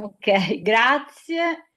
Ok, grazie.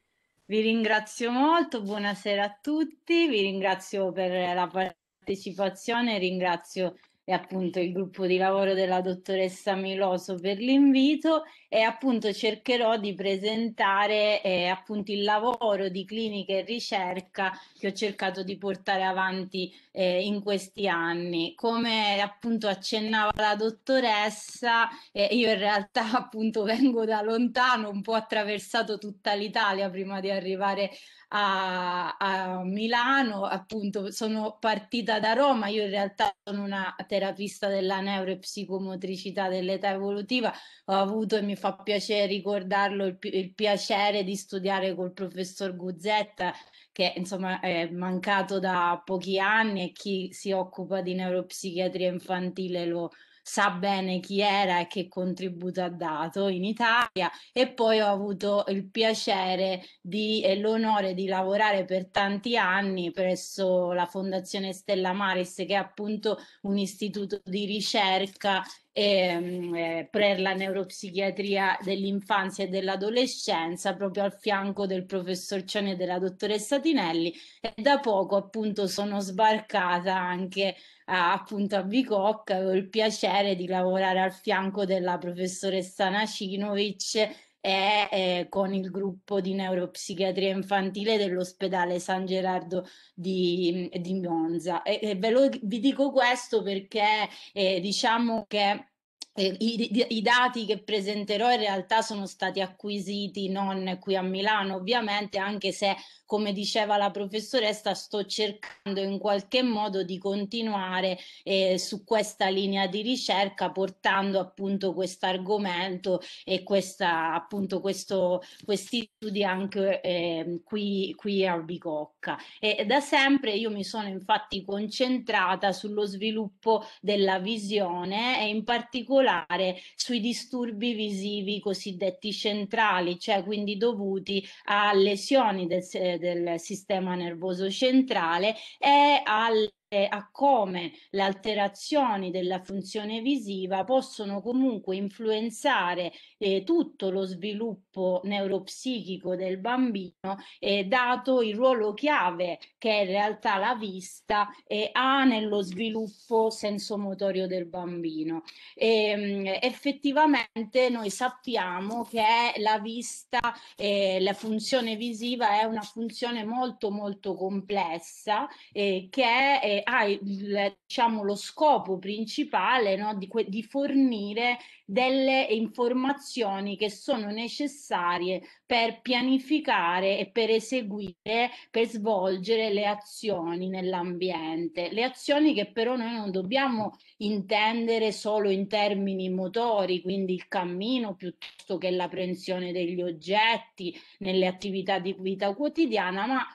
Vi ringrazio molto, buonasera a tutti, vi ringrazio per la partecipazione, ringrazio e appunto il gruppo di lavoro della dottoressa Miloso per l'invito e appunto cercherò di presentare eh, appunto il lavoro di clinica e ricerca che ho cercato di portare avanti eh, in questi anni. Come appunto accennava la dottoressa, eh, io in realtà appunto vengo da lontano, un po' attraversato tutta l'Italia prima di arrivare a a, a Milano, appunto sono partita da Roma, io in realtà sono una terapista della neuropsicomotricità dell'età evolutiva, ho avuto e mi fa piacere ricordarlo il, il piacere di studiare col professor Guzzetta che insomma è mancato da pochi anni e chi si occupa di neuropsichiatria infantile lo, sa bene chi era e che contributo ha dato in Italia e poi ho avuto il piacere di, e l'onore di lavorare per tanti anni presso la Fondazione Stella Maris che è appunto un istituto di ricerca ehm, eh, per la neuropsichiatria dell'infanzia e dell'adolescenza proprio al fianco del professor Cione e della dottoressa Tinelli e da poco appunto sono sbarcata anche eh, appunto a Bicocca, avevo il piacere di lavorare al fianco della professoressa Nacinovic e eh, con il gruppo di neuropsichiatria infantile dell'ospedale San Gerardo di, di Monza. E, e ve lo, vi dico questo perché eh, diciamo che eh, i, i, dati che presenterò in realtà sono stati acquisiti non qui a Milano, ovviamente, anche se, come diceva la professoressa, sto cercando in qualche modo di continuare eh, su questa linea di ricerca portando appunto questo argomento e questa, appunto questo, questi studi anche eh, qui, qui a Bicocca. E da sempre io mi sono infatti concentrata sullo sviluppo della visione e in particolare particolare sui disturbi visivi cosiddetti centrali, cioè quindi dovuti a lesioni del, del sistema nervoso centrale e alle a come le alterazioni della funzione visiva possono comunque influenzare eh, tutto lo sviluppo neuropsichico del bambino, eh, dato il ruolo chiave che in realtà la vista eh, ha nello sviluppo sensomotorio del bambino. E, ehm, effettivamente noi sappiamo che la vista, eh, la funzione visiva è una funzione molto molto complessa eh, che che ha il, diciamo, lo scopo principale no, di, di, fornire delle informazioni che sono necessarie per pianificare e per eseguire, per svolgere le azioni nell'ambiente. Le azioni che però noi non dobbiamo intendere solo in termini motori, quindi il cammino piuttosto che l'apprensione degli oggetti nelle attività di vita quotidiana, ma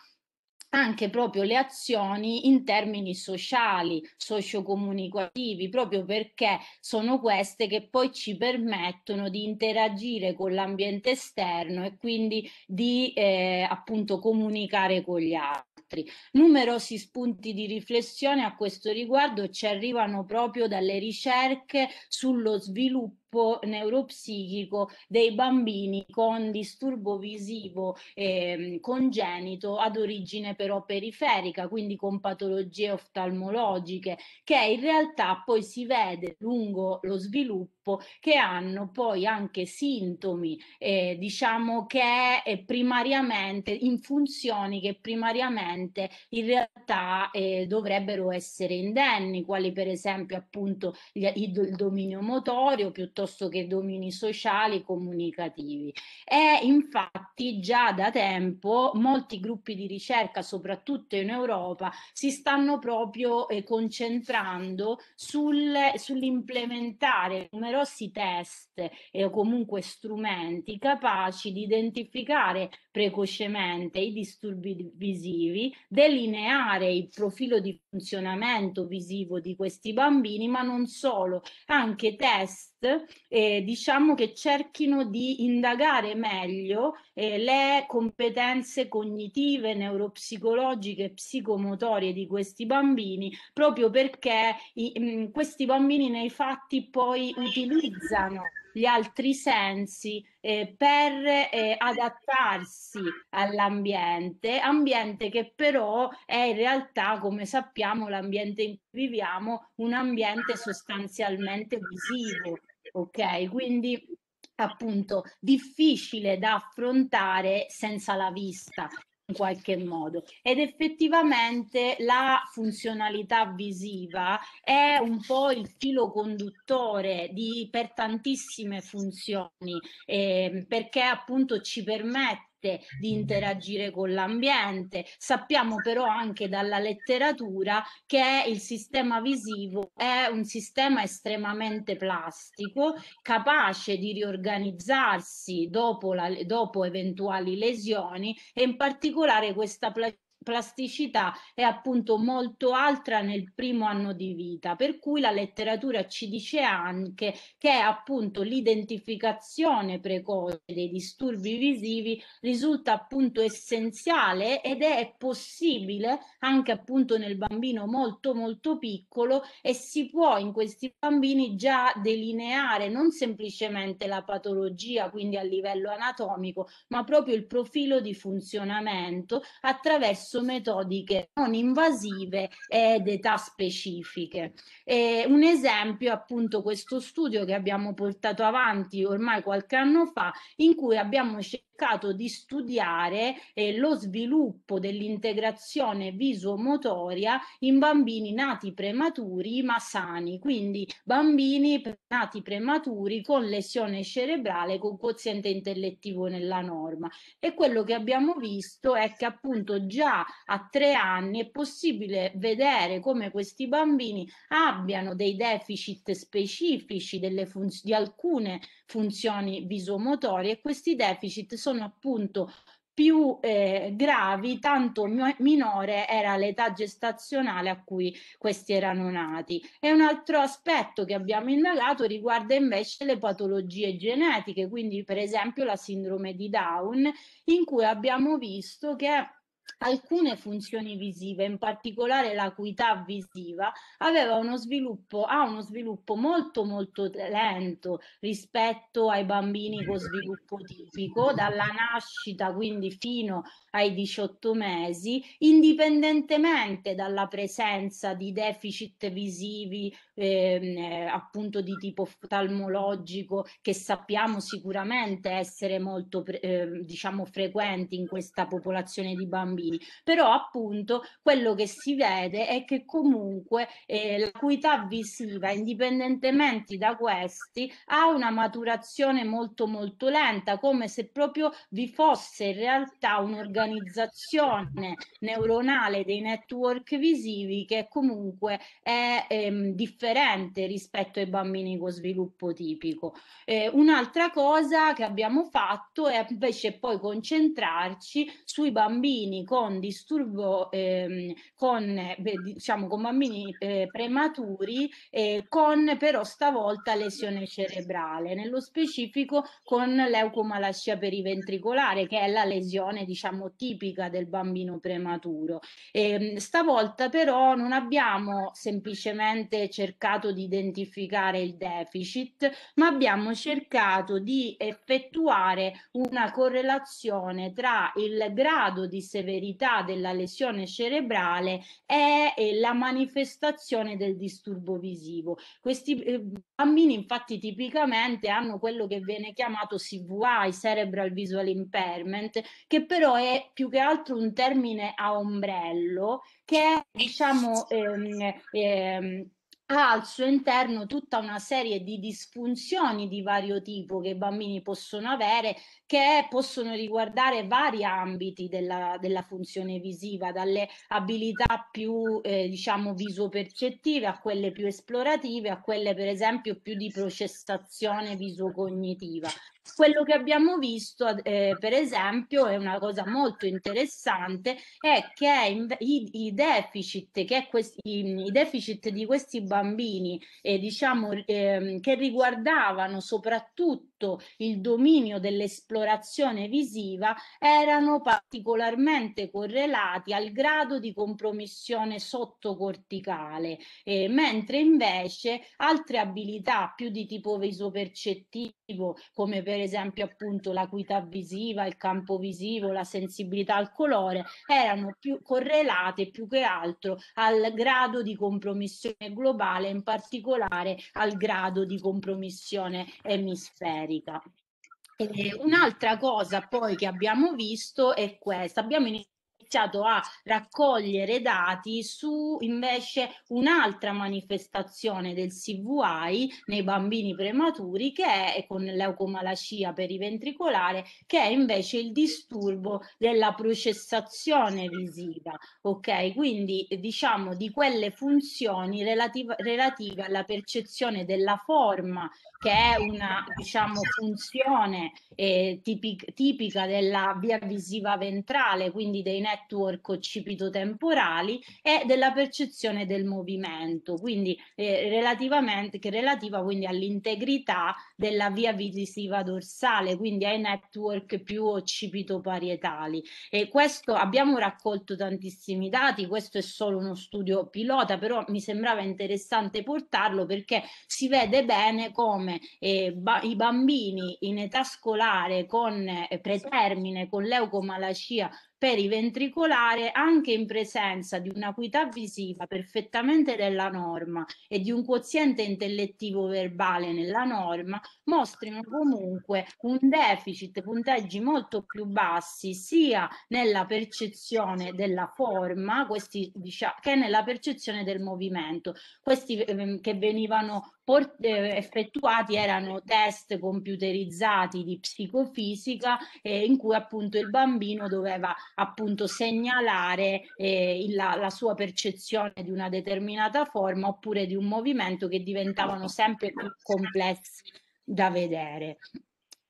anche proprio le azioni in termini sociali, sociocomunicativi, proprio perché sono queste che poi ci permettono di interagire con l'ambiente esterno e quindi di eh, appunto comunicare con gli altri. Numerosi spunti di riflessione a questo riguardo ci arrivano proprio dalle ricerche sullo sviluppo sviluppo neuropsichico dei bambini con disturbo visivo eh, congenito ad origine però periferica, quindi con patologie oftalmologiche, che in realtà poi si vede lungo lo sviluppo che hanno poi anche sintomi, eh, diciamo che primariamente in funzioni che primariamente in realtà eh, dovrebbero essere indenni, quali per esempio appunto il dominio motorio piuttosto piuttosto che domini sociali e comunicativi. E infatti già da tempo molti gruppi di ricerca, soprattutto in Europa, si stanno proprio eh, concentrando sul, sull'implementare numerosi test eh, o comunque strumenti capaci di identificare precocemente i disturbi visivi, delineare il profilo di funzionamento visivo di questi bambini, ma non solo, anche test eh, diciamo che cerchino di indagare meglio eh, le competenze cognitive, neuropsicologiche e psicomotorie di questi bambini, proprio perché i, mh, mm, questi bambini nei fatti poi utilizzano gli altri sensi eh, per eh, adattarsi all'ambiente, ambiente che però è in realtà, come sappiamo, l'ambiente in cui viviamo, un ambiente sostanzialmente visivo, ok? Quindi appunto difficile da affrontare senza la vista in qualche modo ed effettivamente la funzionalità visiva è un po' il filo conduttore di, per tantissime funzioni eh, perché appunto ci permette permette di interagire con l'ambiente. Sappiamo però anche dalla letteratura che il sistema visivo è un sistema estremamente plastico, capace di riorganizzarsi dopo, la, dopo eventuali lesioni e in particolare questa plasticità plasticità è appunto molto alta nel primo anno di vita, per cui la letteratura ci dice anche che appunto l'identificazione precoce dei disturbi visivi risulta appunto essenziale ed è possibile anche appunto nel bambino molto molto piccolo e si può in questi bambini già delineare non semplicemente la patologia, quindi a livello anatomico, ma proprio il profilo di funzionamento attraverso attraverso metodiche non invasive ed età specifiche. E un esempio appunto questo studio che abbiamo portato avanti ormai qualche anno fa in cui abbiamo scelto cercato di studiare eh, lo sviluppo dell'integrazione visuomotoria in bambini nati prematuri ma sani, quindi bambini nati prematuri con lesione cerebrale con quoziente intellettivo nella norma. E quello che abbiamo visto è che appunto già a tre anni è possibile vedere come questi bambini abbiano dei deficit specifici delle funz- di alcune funzioni visomotorie e questi deficit sono appunto più eh, gravi, tanto minore era l'età gestazionale a cui questi erano nati. E un altro aspetto che abbiamo indagato riguarda invece le patologie genetiche, quindi per esempio la sindrome di Down, in cui abbiamo visto che Alcune funzioni visive, in particolare l'acuità visiva, aveva uno sviluppo, ha uno sviluppo molto molto lento rispetto ai bambini con sviluppo tipico, dalla nascita quindi fino ai 18 mesi, indipendentemente dalla presenza di deficit visivi ehm, eh, appunto di tipo oftalmologico che sappiamo sicuramente essere molto eh, diciamo frequenti in questa popolazione di bambini bambini, però appunto quello che si vede è che comunque eh, l'acuità visiva, indipendentemente da questi, ha una maturazione molto molto lenta, come se proprio vi fosse in realtà un'organizzazione neuronale dei network visivi che comunque è ehm, differente rispetto ai bambini con sviluppo tipico. Eh, un'altra cosa che abbiamo fatto è invece poi concentrarci sui bambini con disturbo, ehm, con, beh, diciamo, con bambini eh, prematuri, eh, con però stavolta lesione cerebrale, nello specifico con leucomalascia periventricolare, che è la lesione diciamo, tipica del bambino prematuro. E, ehm, stavolta però non abbiamo semplicemente cercato di identificare il deficit, ma abbiamo cercato di effettuare una correlazione tra il grado di severità severità della lesione cerebrale è eh, la manifestazione del disturbo visivo. Questi eh, bambini infatti tipicamente hanno quello che viene chiamato CVI, Cerebral Visual Impairment, che però è più che altro un termine a ombrello che è diciamo ehm, ehm, ha al suo interno tutta una serie di disfunzioni di vario tipo che i bambini possono avere, che possono riguardare vari ambiti della, della funzione visiva, dalle abilità più eh, diciamo visopercettive a quelle più esplorative, a quelle per esempio più di processazione visocognitiva. Quello che abbiamo visto, eh, per esempio, è una cosa molto interessante, è che in, i, i, deficit, che questi, i, i, deficit di questi bambini, eh, diciamo, eh, che riguardavano soprattutto soprattutto il dominio dell'esplorazione visiva erano particolarmente correlati al grado di compromissione sottocorticale, eh, mentre invece altre abilità più di tipo visopercettivo, come per esempio appunto l'acuità visiva, il campo visivo, la sensibilità al colore, erano più correlate più che altro al grado di compromissione globale, in particolare al grado di compromissione emisferica generica. E un'altra cosa poi che abbiamo visto è questa, abbiamo iniziato a raccogliere dati su invece un'altra manifestazione del CVI nei bambini prematuri che è con l'eucomalacia periventricolare che è invece il disturbo della processazione visiva, ok? Quindi diciamo di quelle funzioni relative, relative alla percezione della forma che è una diciamo, funzione eh, tipic- tipica della via visiva ventrale, quindi dei network occipitotemporali e della percezione del movimento, quindi eh, relativamente, che è relativa quindi all'integrità della via visiva dorsale, quindi ai network più occipitoparietali. E questo abbiamo raccolto tantissimi dati, questo è solo uno studio pilota, però mi sembrava interessante portarlo perché si vede bene come come eh, ba- i bambini in età scolare con eh, esatto. pretermine, con leucomalacia periventricolare anche in presenza di un'acuità visiva perfettamente della norma e di un quoziente intellettivo verbale nella norma, mostrino comunque un deficit, punteggi molto più bassi sia nella percezione della forma questi, diciamo, che nella percezione del movimento. Questi eh, che venivano eh, effettuati erano test computerizzati di psicofisica eh, in cui appunto il bambino doveva appunto segnalare eh, la, la sua percezione di una determinata forma oppure di un movimento che diventavano sempre più complessi da vedere.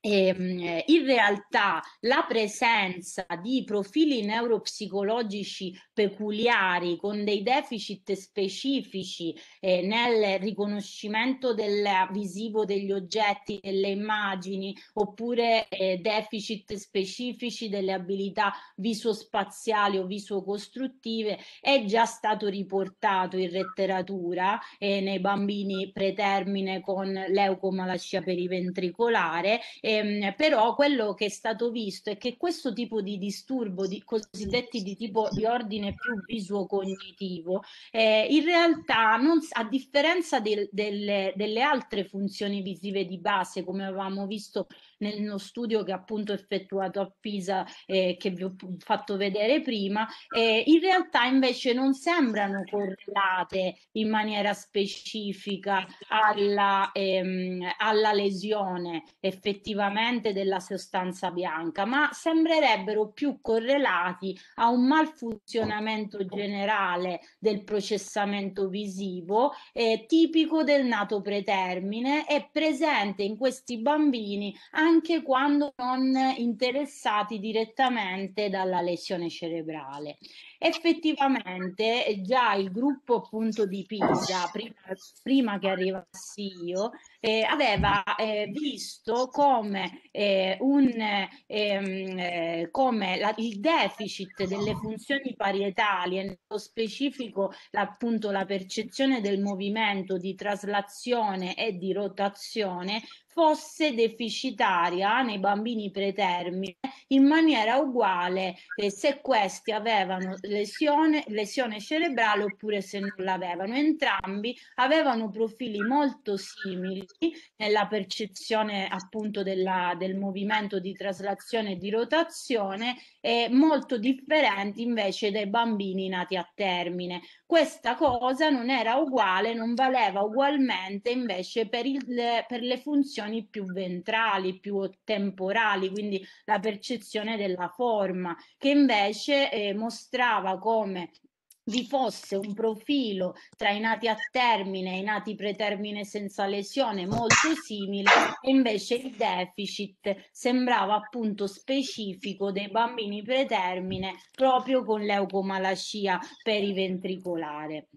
Ehm, in realtà la presenza di profili neuropsicologici peculiari con dei deficit specifici eh, nel riconoscimento del visivo degli oggetti, delle immagini oppure eh, deficit specifici delle abilità visospaziali o visocostruttive è già stato riportato in letteratura eh, nei bambini pretermine con leucomalascia periventricolare e eh, Ehm, però quello che è stato visto è che questo tipo di disturbo, di, cosiddetti di tipo di ordine più visuocognitivo, eh, in realtà non, a differenza del, delle, delle altre funzioni visive di base, come avevamo visto nello studio che appunto effettuato a Pisa eh, che vi ho fatto vedere prima, eh, in realtà invece non sembrano correlate in maniera specifica alla, ehm, alla lesione effettivamente effettivamente della sostanza bianca, ma sembrerebbero più correlati a un malfunzionamento generale del processamento visivo eh, tipico del nato pretermine e presente in questi bambini anche quando non interessati direttamente dalla lesione cerebrale. Effettivamente eh, già il gruppo appunto di Pisa, prima, prima che arrivassi io, eh, aveva eh, visto come, eh, un, ehm, eh, come la, il deficit delle funzioni parietali e nello specifico appunto la percezione del movimento di traslazione e di rotazione fosse deficitaria nei bambini pretermine in maniera uguale eh, se questi avevano lesione, lesione cerebrale oppure se non l'avevano. Entrambi avevano profili molto simili nella percezione appunto della, del movimento di traslazione e di rotazione e molto differenti invece dai bambini nati a termine. Questa cosa non era uguale, non valeva ugualmente invece per, il, per le funzioni percezioni più ventrali, più temporali, quindi la percezione della forma, che invece eh, mostrava come vi fosse un profilo tra i nati a termine e i nati pretermine senza lesione molto simile e invece il deficit sembrava appunto specifico dei bambini pretermine proprio con l'eucomalascia periventricolare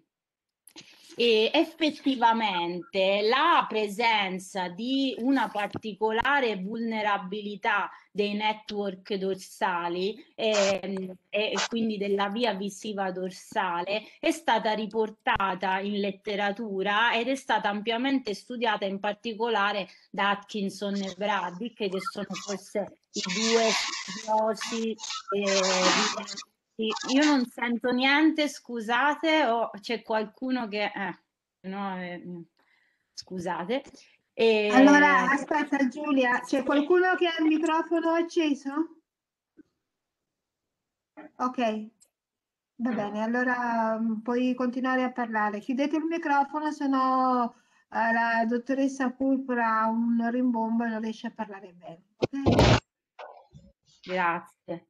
e effettivamente la presenza di una particolare vulnerabilità dei network dorsali e, ehm, e quindi della via visiva dorsale è stata riportata in letteratura ed è stata ampiamente studiata in particolare da Atkinson e Braddick che sono forse i due studiosi eh, sì, io non sento niente, scusate, o c'è qualcuno che... Eh, no, eh, mm, scusate. E... Allora, aspetta Giulia, c'è qualcuno che ha il microfono acceso? Ok, va mm. bene, allora mm, puoi continuare a parlare. Chiudete il microfono, se no eh, la dottoressa Pulpra ha un rimbombo e non riesce a parlare bene. Okay? Grazie.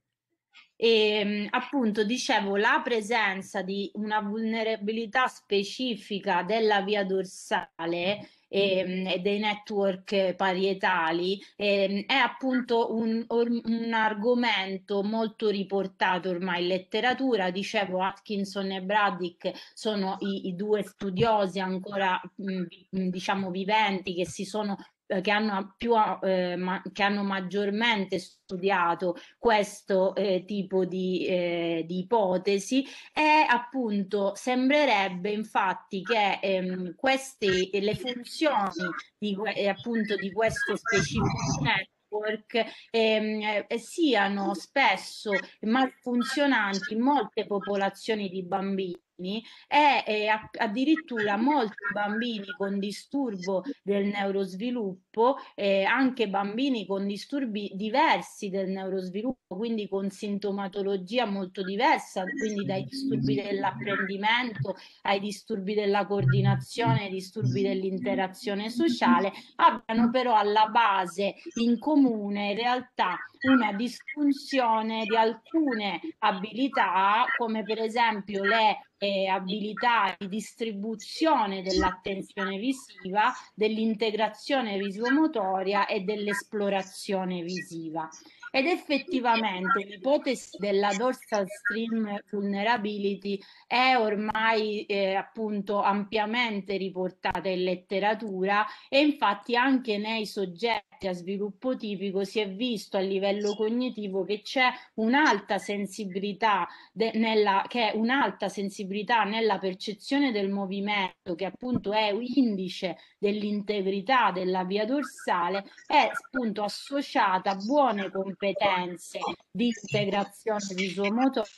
E ehm, appunto dicevo la presenza di una vulnerabilità specifica della via dorsale e, ehm, e dei network parietali e, ehm, è appunto un, un, argomento molto riportato ormai in letteratura. Dicevo Atkinson e Braddick sono i, i due studiosi ancora mh, diciamo viventi che si sono eh, che hanno, più, eh, ma, che hanno maggiormente studiato questo eh, tipo di, eh, di, ipotesi e appunto sembrerebbe infatti che ehm, queste le funzioni di, eh, appunto di questo specifico network ehm, eh, siano spesso malfunzionanti in molte popolazioni di bambini e, e a, addirittura molti bambini con disturbo del neurosviluppo, eh, anche bambini con disturbi diversi del neurosviluppo, quindi con sintomatologia molto diversa, quindi dai disturbi dell'apprendimento ai disturbi della coordinazione, ai disturbi dell'interazione sociale, abbiano però alla base in comune in realtà una disfunzione di alcune abilità, come per esempio le eh, abilità di distribuzione dell'attenzione visiva, dell'integrazione visomotoria e dell'esplorazione visiva ed effettivamente l'ipotesi della dorsal stream vulnerability è ormai eh, appunto ampiamente riportata in letteratura e infatti anche nei soggetti a sviluppo tipico si è visto a livello cognitivo che c'è un'alta sensibilità nella, che è un'alta sensibilità nella percezione del movimento che appunto è indice dell'integrità della via dorsale è appunto associata a buone competenze competenze di integrazione visomotoria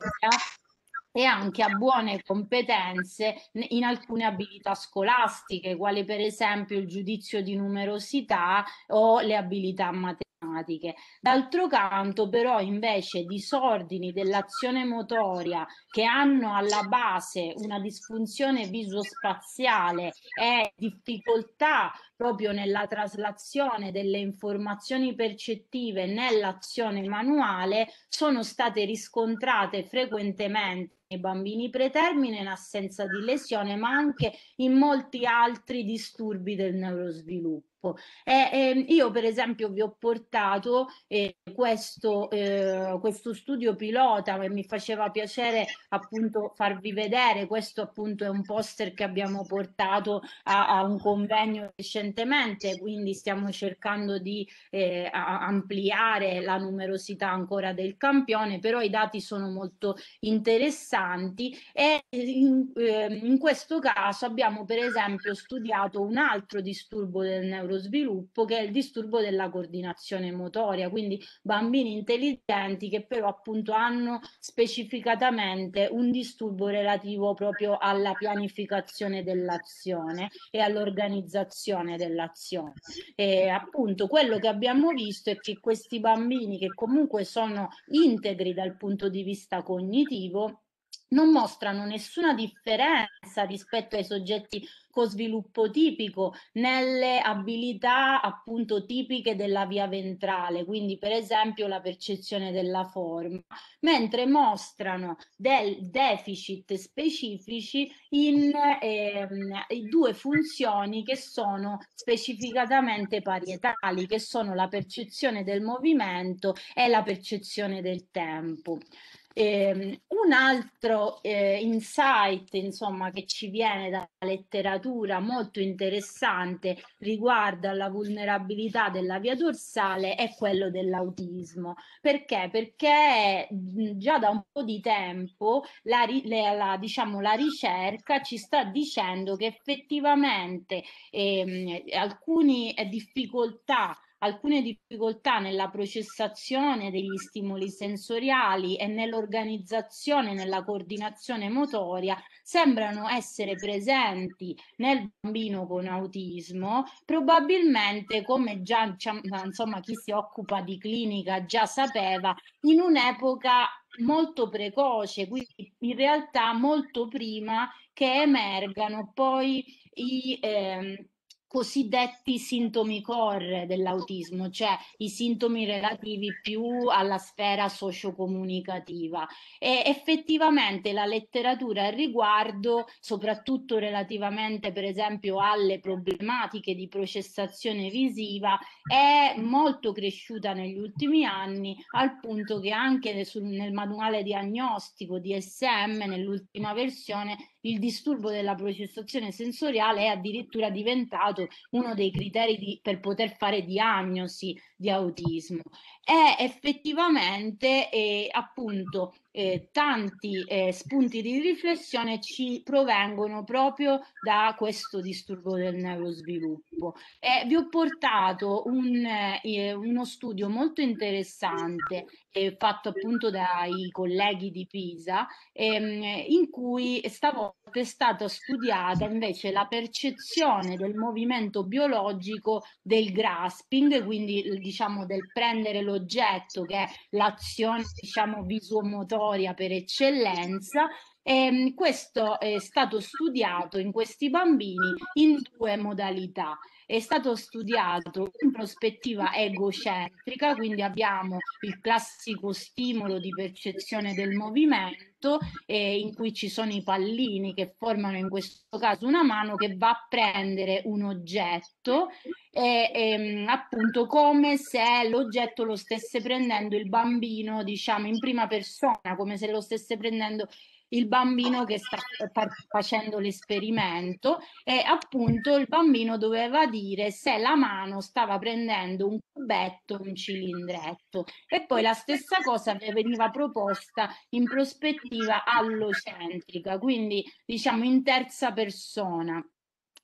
e anche a buone competenze in alcune abilità scolastiche, quali per esempio il giudizio di numerosità o le abilità materiali. D'altro canto, però, invece, disordini dell'azione motoria che hanno alla base una disfunzione visospaziale e difficoltà proprio nella traslazione delle informazioni percettive nell'azione manuale, sono state riscontrate frequentemente nei bambini pretermine in assenza di lesione, ma anche in molti altri disturbi del neurosviluppo. Eh, ehm, io per esempio vi ho portato eh, questo, eh, questo, studio pilota e mi faceva piacere appunto farvi vedere, questo appunto è un poster che abbiamo portato a, a un convegno recentemente, quindi stiamo cercando di eh, ampliare la numerosità ancora del campione, però i dati sono molto interessanti e in, ehm, in questo caso abbiamo per esempio studiato un altro disturbo del neurotransmettitore neurosviluppo che è il disturbo della coordinazione motoria, quindi bambini intelligenti che però appunto hanno specificatamente un disturbo relativo proprio alla pianificazione dell'azione e all'organizzazione dell'azione. E appunto quello che abbiamo visto è che questi bambini che comunque sono integri dal punto di vista cognitivo non mostrano nessuna differenza rispetto ai soggetti con sviluppo tipico nelle abilità appunto tipiche della via ventrale, quindi per esempio la percezione della forma, mentre mostrano del deficit specifici in, eh, due funzioni che sono specificatamente parietali, che sono la percezione del movimento e la percezione del tempo. Eh, un altro eh, insight insomma, che ci viene dalla letteratura molto interessante riguardo alla vulnerabilità della via dorsale è quello dell'autismo. Perché? Perché già da un po' di tempo la, la, la, diciamo, la ricerca ci sta dicendo che effettivamente ehm, alcune eh, difficoltà alcune difficoltà nella processazione degli stimoli sensoriali e nell'organizzazione, e nella coordinazione motoria, sembrano essere presenti nel bambino con autismo, probabilmente come già diciamo, insomma, chi si occupa di clinica già sapeva, in un'epoca molto precoce, quindi in realtà molto prima che emergano poi i... Eh, cosiddetti sintomi core dell'autismo, cioè i sintomi relativi più alla sfera sociocomunicativa. E effettivamente la letteratura al riguardo, soprattutto relativamente per esempio alle problematiche di processazione visiva, è molto cresciuta negli ultimi anni al punto che anche nel manuale diagnostico di SM, nell'ultima versione, il disturbo della processazione sensoriale è addirittura diventato uno dei criteri di, per poter fare diagnosi di autismo. È effettivamente eh, appunto eh, tanti eh, spunti di riflessione ci provengono proprio da questo disturbo del neurosviluppo. Eh, vi ho portato un, eh, uno studio molto interessante eh, fatto appunto dai colleghi di Pisa, ehm, in cui stavolta è stata studiata invece la percezione del movimento biologico del grasping, quindi diciamo, del prendere l'oggetto, che è l'azione diciamo, visuomotoria per eccellenza, e ehm, questo è stato studiato in questi bambini in due modalità è stato studiato in prospettiva egocentrica, quindi abbiamo il classico stimolo di percezione del movimento eh, in cui ci sono i pallini che formano in questo caso una mano che va a prendere un oggetto e, e, ehm, appunto come se l'oggetto lo stesse prendendo il bambino diciamo in prima persona, come se lo stesse prendendo il bambino che sta eh, facendo l'esperimento e appunto il bambino doveva dire se la mano stava prendendo un cubetto o un cilindretto e poi la stessa cosa veniva proposta in prospettiva allocentrica, quindi diciamo in terza persona.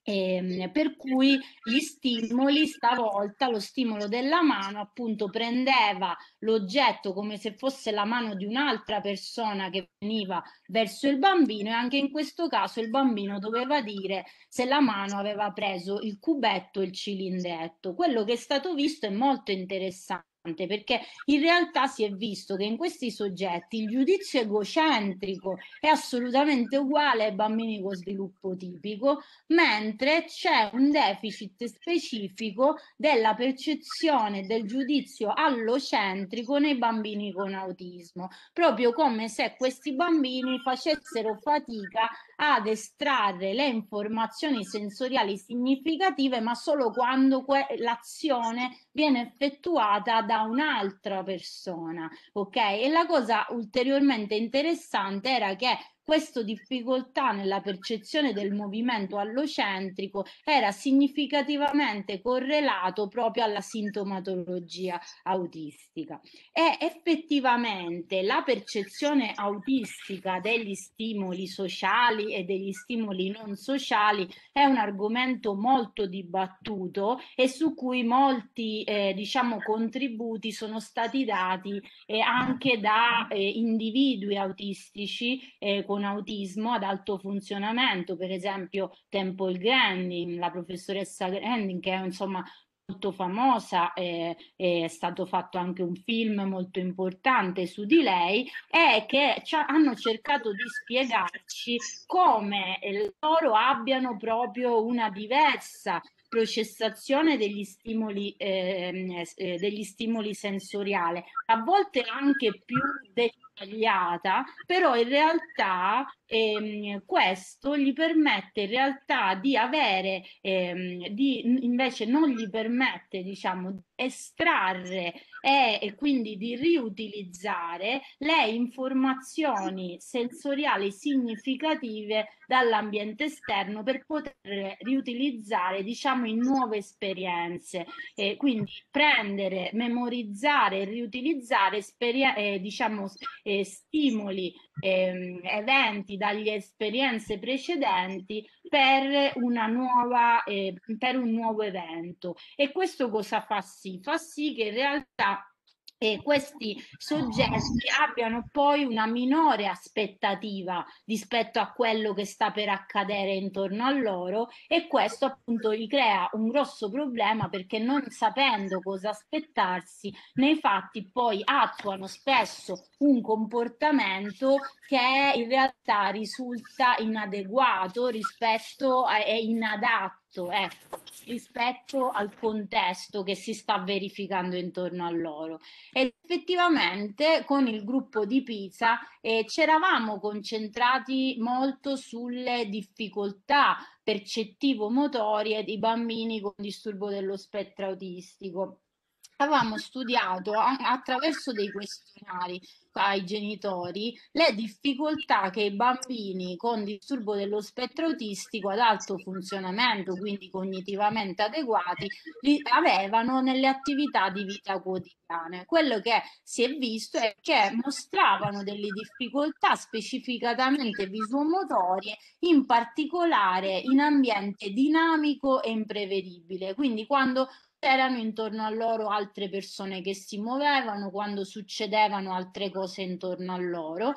E, ehm, per cui gli stimoli stavolta lo stimolo della mano appunto prendeva l'oggetto come se fosse la mano di un'altra persona che veniva verso il bambino e anche in questo caso il bambino doveva dire se la mano aveva preso il cubetto o il cilindretto quello che è stato visto è molto interessante perché in realtà si è visto che in questi soggetti il giudizio egocentrico è assolutamente uguale ai bambini con sviluppo tipico, mentre c'è un deficit specifico della percezione del giudizio allocentrico nei bambini con autismo, proprio come se questi bambini facessero fatica ad estrarre le informazioni sensoriali significative, ma solo quando l'azione viene effettuata da da un'altra persona, ok? E la cosa ulteriormente interessante era che questa difficoltà nella percezione del movimento allocentrico era significativamente correlato proprio alla sintomatologia autistica e effettivamente la percezione autistica degli stimoli sociali e degli stimoli non sociali è un argomento molto dibattuto e su cui molti eh, diciamo contributi sono stati dati eh, anche da eh, individui autistici eh, con autismo ad alto funzionamento, per esempio Temple Grandin, la professoressa Grandin che è insomma molto famosa, eh, è stato fatto anche un film molto importante su di lei, è che hanno cercato di spiegarci come loro abbiano proprio una diversa processazione degli stimoli, ehm, eh, degli stimoli sensoriali, a volte anche più delicata sbagliata, però in realtà e ehm, questo gli permette in realtà di avere, ehm, di, invece non gli permette diciamo di estrarre e, e quindi di riutilizzare le informazioni sensoriali significative dall'ambiente esterno per poter riutilizzare diciamo in nuove esperienze e quindi prendere, memorizzare e riutilizzare eh, diciamo eh, stimoli ehm, eventi, dalle esperienze precedenti per, una nuova, eh, per un nuovo evento. E questo cosa fa sì? Fa sì che in realtà che questi soggetti abbiano poi una minore aspettativa rispetto a quello che sta per accadere intorno a loro e questo appunto gli crea un grosso problema perché non sapendo cosa aspettarsi nei fatti poi attuano spesso un comportamento che in realtà risulta inadeguato rispetto e inadatto fatto è eh, rispetto al contesto che si sta verificando intorno a loro. E effettivamente con il gruppo di Pisa eh, eravamo concentrati molto sulle difficoltà percettivo-motorie di bambini con disturbo dello spettro autistico. Avevamo studiato attraverso dei questionari ai genitori le difficoltà che i bambini con disturbo dello spettro autistico ad alto funzionamento, quindi cognitivamente adeguati, avevano nelle attività di vita quotidiana. Quello che si è visto è che mostravano delle difficoltà specificatamente visuomotorie, in particolare in ambiente dinamico e imprevedibile, quindi quando c'erano intorno a loro altre persone che si muovevano, quando succedevano altre cose intorno a loro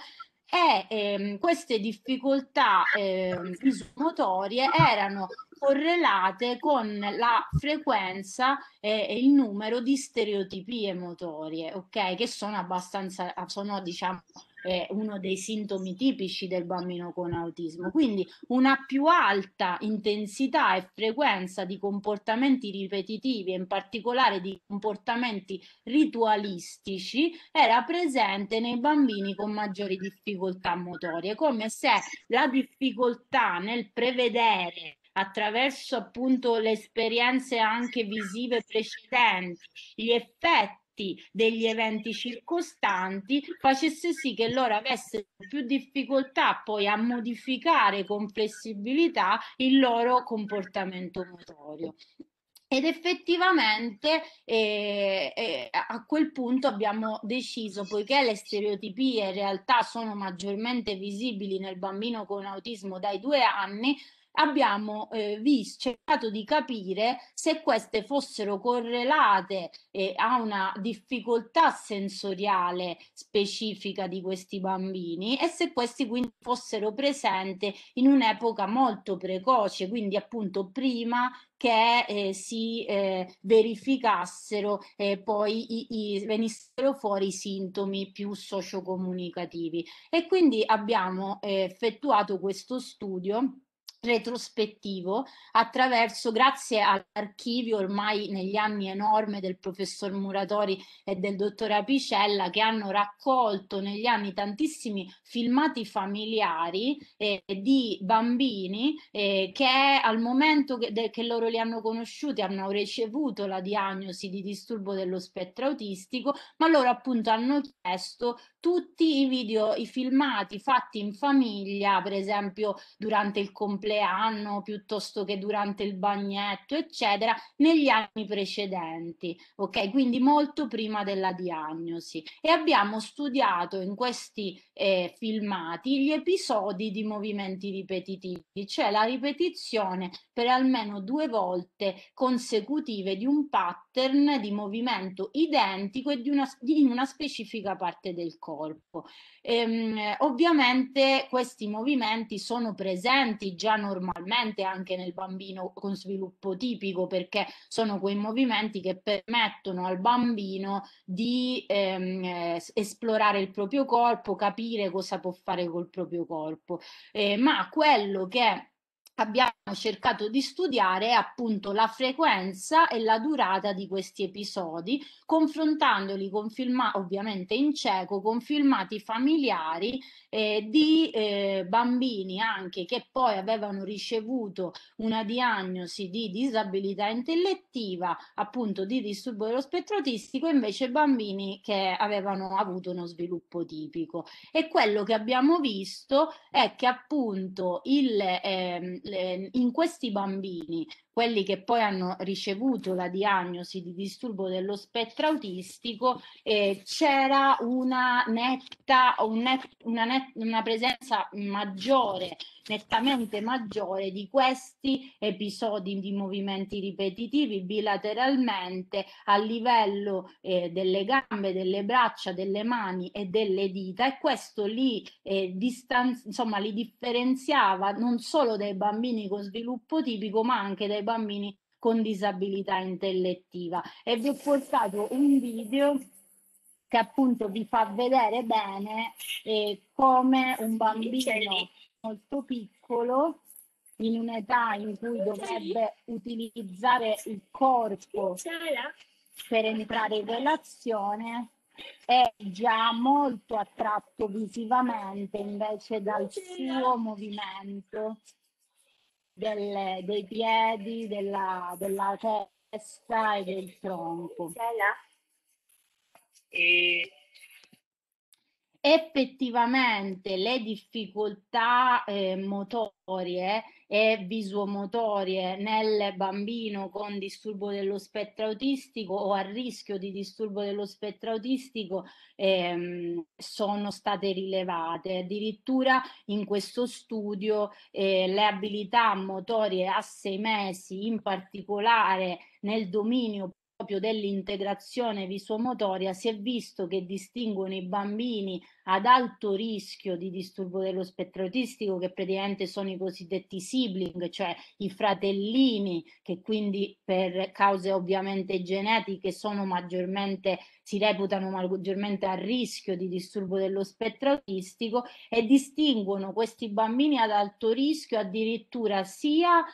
e ehm, queste difficoltà ehm, motorie erano correlate con la frequenza e, e il numero di stereotipie motorie, ok? Che sono abbastanza, sono diciamo eh, uno dei sintomi tipici del bambino con autismo. Quindi una più alta intensità e frequenza di comportamenti ripetitivi, in particolare di comportamenti ritualistici, era presente nei bambini con maggiori difficoltà motorie, come se la difficoltà nel prevedere attraverso appunto le esperienze anche visive precedenti, gli effetti tutti degli eventi circostanti facesse sì che loro avessero più difficoltà poi a modificare con flessibilità il loro comportamento motorio. Ed effettivamente eh, eh, a quel punto abbiamo deciso, poiché le stereotipie in realtà sono maggiormente visibili nel bambino con autismo dai due anni, abbiamo eh, visto, cercato di capire se queste fossero correlate eh, a una difficoltà sensoriale specifica di questi bambini e se questi quindi fossero presenti in un'epoca molto precoce, quindi appunto prima che eh, si eh, verificassero eh, poi i, i, venissero fuori i sintomi più sociocomunicativi e quindi abbiamo eh, effettuato questo studio retrospettivo attraverso, grazie all'archivio ormai negli anni enorme del professor Muratori e del dottor Apicella che hanno raccolto negli anni tantissimi filmati familiari eh, di bambini eh, che al momento che, che, loro li hanno conosciuti hanno ricevuto la diagnosi di disturbo dello spettro autistico, ma loro appunto hanno chiesto tutti i video, i filmati fatti in famiglia, per esempio durante il compleanno fine piuttosto che durante il bagnetto, eccetera, negli anni precedenti, ok? Quindi molto prima della diagnosi. E abbiamo studiato in questi eh, filmati gli episodi di movimenti ripetitivi, cioè la ripetizione per almeno due volte consecutive di un patto pattern di movimento identico e di una, di una specifica parte del corpo. Ehm, ovviamente questi movimenti sono presenti già normalmente anche nel bambino con sviluppo tipico perché sono quei movimenti che permettono al bambino di ehm, esplorare il proprio corpo, capire cosa può fare col proprio corpo. Eh, ma quello che abbiamo cercato di studiare appunto la frequenza e la durata di questi episodi, confrontandoli con filmati, ovviamente in cieco, con filmati familiari eh, di eh, bambini anche che poi avevano ricevuto una diagnosi di disabilità intellettiva, appunto di disturbo dello spettro autistico, invece bambini che avevano avuto uno sviluppo tipico. E quello che abbiamo visto è che appunto il, eh, in questi bambini quelli che poi hanno ricevuto la diagnosi di disturbo dello spettro autistico, eh, c'era una netta, un net, una, net, una presenza maggiore, nettamente maggiore di questi episodi di movimenti ripetitivi bilateralmente a livello eh, delle gambe, delle braccia, delle mani e delle dita e questo li, eh, distan- insomma, li differenziava non solo dai bambini con sviluppo tipico ma anche dai bambini con disabilità intellettiva e vi ho portato un video che appunto vi fa vedere bene eh, come un bambino molto piccolo in un'età in cui dovrebbe utilizzare il corpo per entrare in relazione è già molto attratto visivamente invece dal suo movimento del, dei piedi, della, della, testa e del tronco. E... Effettivamente le difficoltà eh, motorie e visuomotorie nel bambino con disturbo dello spettro autistico o a rischio di disturbo dello spettro autistico ehm, sono state rilevate. Addirittura in questo studio eh, le abilità motorie a sei mesi, in particolare nel dominio proprio dell'integrazione visuomotoria si è visto che distinguono i bambini ad alto rischio di disturbo dello spettro autistico, che praticamente sono i cosiddetti sibling, cioè i fratellini, che quindi per cause ovviamente genetiche sono maggiormente, si reputano maggiormente a rischio di disturbo dello spettro autistico e distinguono questi bambini ad alto rischio addirittura sia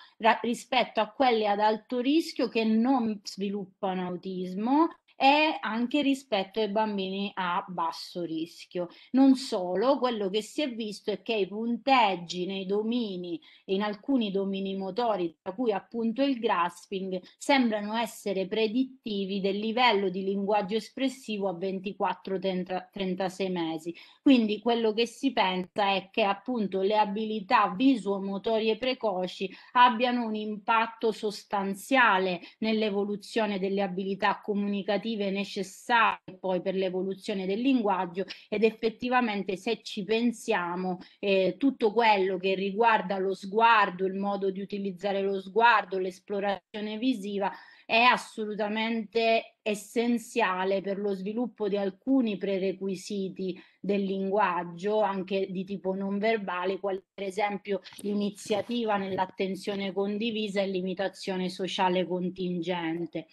rispetto a quelli ad alto rischio che non sviluppano autismo e anche rispetto ai bambini a basso rischio. Non solo, quello che si è visto è che i punteggi nei domini, in alcuni domini motori, tra cui appunto il grasping, sembrano essere predittivi del livello di linguaggio espressivo a 24-36 mesi. Quindi quello che si pensa è che appunto le abilità visuomotorie precoci abbiano un impatto sostanziale nell'evoluzione delle abilità comunicative normative necessarie poi per l'evoluzione del linguaggio ed effettivamente se ci pensiamo eh, tutto quello che riguarda lo sguardo, il modo di utilizzare lo sguardo, l'esplorazione visiva è assolutamente essenziale per lo sviluppo di alcuni prerequisiti del linguaggio, anche di tipo non verbale, quali per esempio l'iniziativa nell'attenzione condivisa e l'imitazione sociale contingente.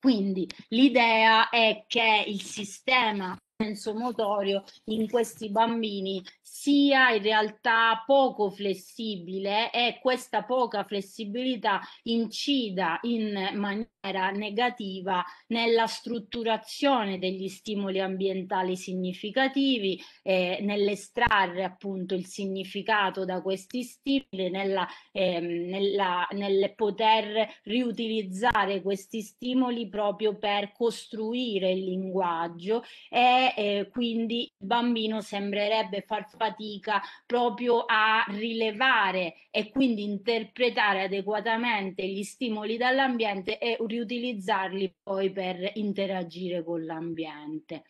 Quindi l'idea è che il sistema sensomotorio in questi bambini sia in realtà poco flessibile e questa poca flessibilità incida in maniera negativa nella strutturazione degli stimoli ambientali significativi, eh, nell'estrarre appunto il significato da questi stimoli, nella, eh, nella, nel poter riutilizzare questi stimoli proprio per costruire il linguaggio e eh, quindi il bambino sembrerebbe far fatica proprio a rilevare e quindi interpretare adeguatamente gli stimoli dall'ambiente e riutilizzarli poi per interagire con l'ambiente.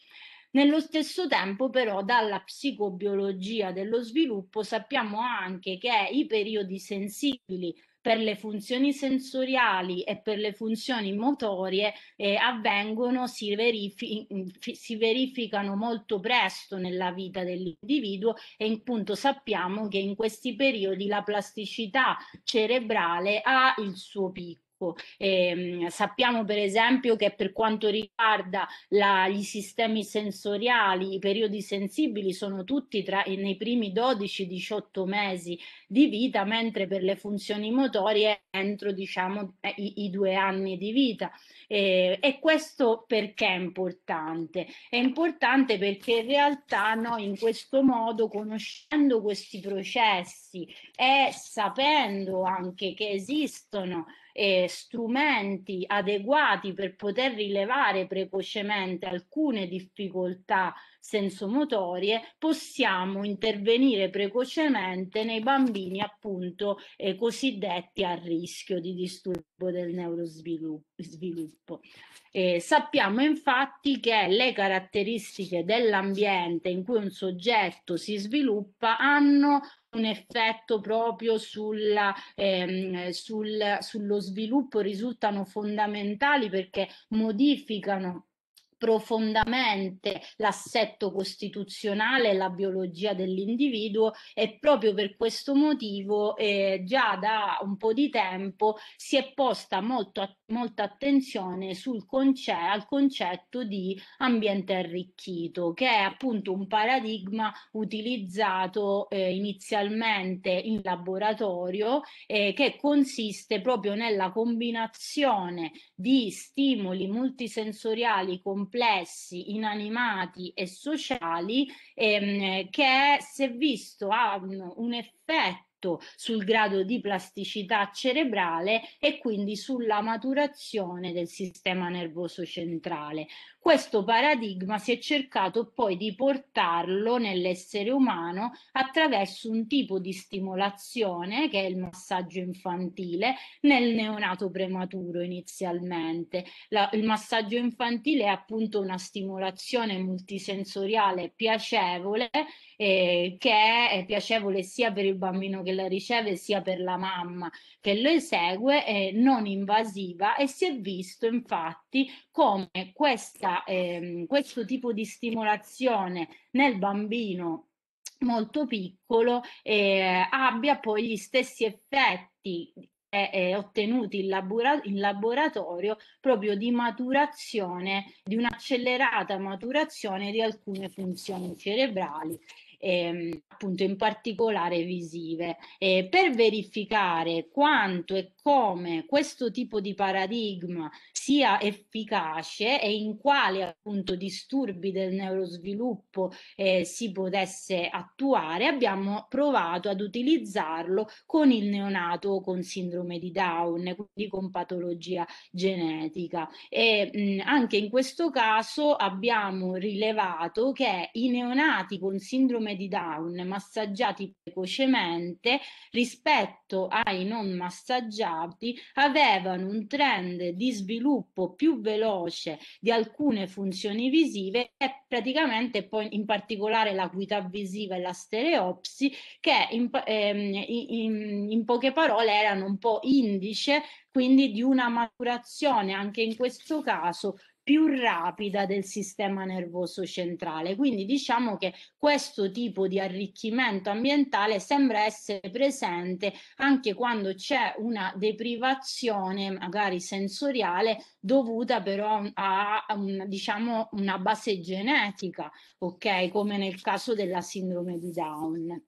Nello stesso tempo però dalla psicobiologia dello sviluppo sappiamo anche che i periodi sensibili per le funzioni sensoriali e per le funzioni motorie eh, avvengono, si, verifi mm, si verificano molto presto nella vita dell'individuo e appunto sappiamo che in questi periodi la plasticità cerebrale ha il suo picco corpo. E, ehm, sappiamo per esempio che per quanto riguarda la, gli sistemi sensoriali, i periodi sensibili sono tutti tra, nei primi 12-18 mesi di vita, mentre per le funzioni motorie entro diciamo, eh, i, i due anni di vita. E, ehm, e questo perché è importante? È importante perché in realtà noi in questo modo, conoscendo questi processi e sapendo anche che esistono eh, strumenti adeguati per poter rilevare precocemente alcune difficoltà sensomotorie, possiamo intervenire precocemente nei bambini appunto eh, cosiddetti a rischio di disturbo del neurosviluppo. Eh, sappiamo infatti che le caratteristiche dell'ambiente in cui un soggetto si sviluppa hanno un effetto proprio sulla, ehm, sul, sullo sviluppo risultano fondamentali perché modificano profondamente l'assetto costituzionale e la biologia dell'individuo e proprio per questo motivo eh, già da un po' di tempo si è posta molto, molta attenzione sul conce- al concetto di ambiente arricchito, che è appunto un paradigma utilizzato eh, inizialmente in laboratorio eh, che consiste proprio nella combinazione di stimoli multisensoriali complessi, inanimati e sociali ehm, che se visto ha un, effetto impatto sul grado di plasticità cerebrale e quindi sulla maturazione del sistema nervoso centrale. Questo paradigma si è cercato poi di portarlo nell'essere umano attraverso un tipo di stimolazione che è il massaggio infantile nel neonato prematuro inizialmente. La, il massaggio infantile è appunto una stimolazione multisensoriale piacevole eh, che è piacevole sia per il bambino che che la riceve sia per la mamma che lo esegue è non invasiva e si è visto infatti come questa, ehm, questo tipo di stimolazione nel bambino molto piccolo eh, abbia poi gli stessi effetti eh, ottenuti in, labora- in, laboratorio proprio di maturazione, di un'accelerata maturazione di alcune funzioni cerebrali ehm, appunto in particolare visive. Eh, per verificare quanto e come questo tipo di paradigma sia efficace e in quali appunto disturbi del neurosviluppo eh, si potesse attuare, abbiamo provato ad utilizzarlo con il neonato con sindrome di Down, quindi con patologia genetica. E mh, mm, anche in questo caso abbiamo rilevato che i neonati con sindrome sindrome di Down massaggiati precocemente rispetto ai non massaggiati avevano un trend di sviluppo più veloce di alcune funzioni visive e praticamente poi in particolare l'acuità visiva e la stereopsi che in, ehm, in, in poche parole erano un po' indice quindi di una maturazione anche in questo caso più rapida del sistema nervoso centrale. Quindi diciamo che questo tipo di arricchimento ambientale sembra essere presente anche quando c'è una deprivazione magari sensoriale dovuta però a, a una, diciamo, una base genetica, ok? Come nel caso della sindrome di Down.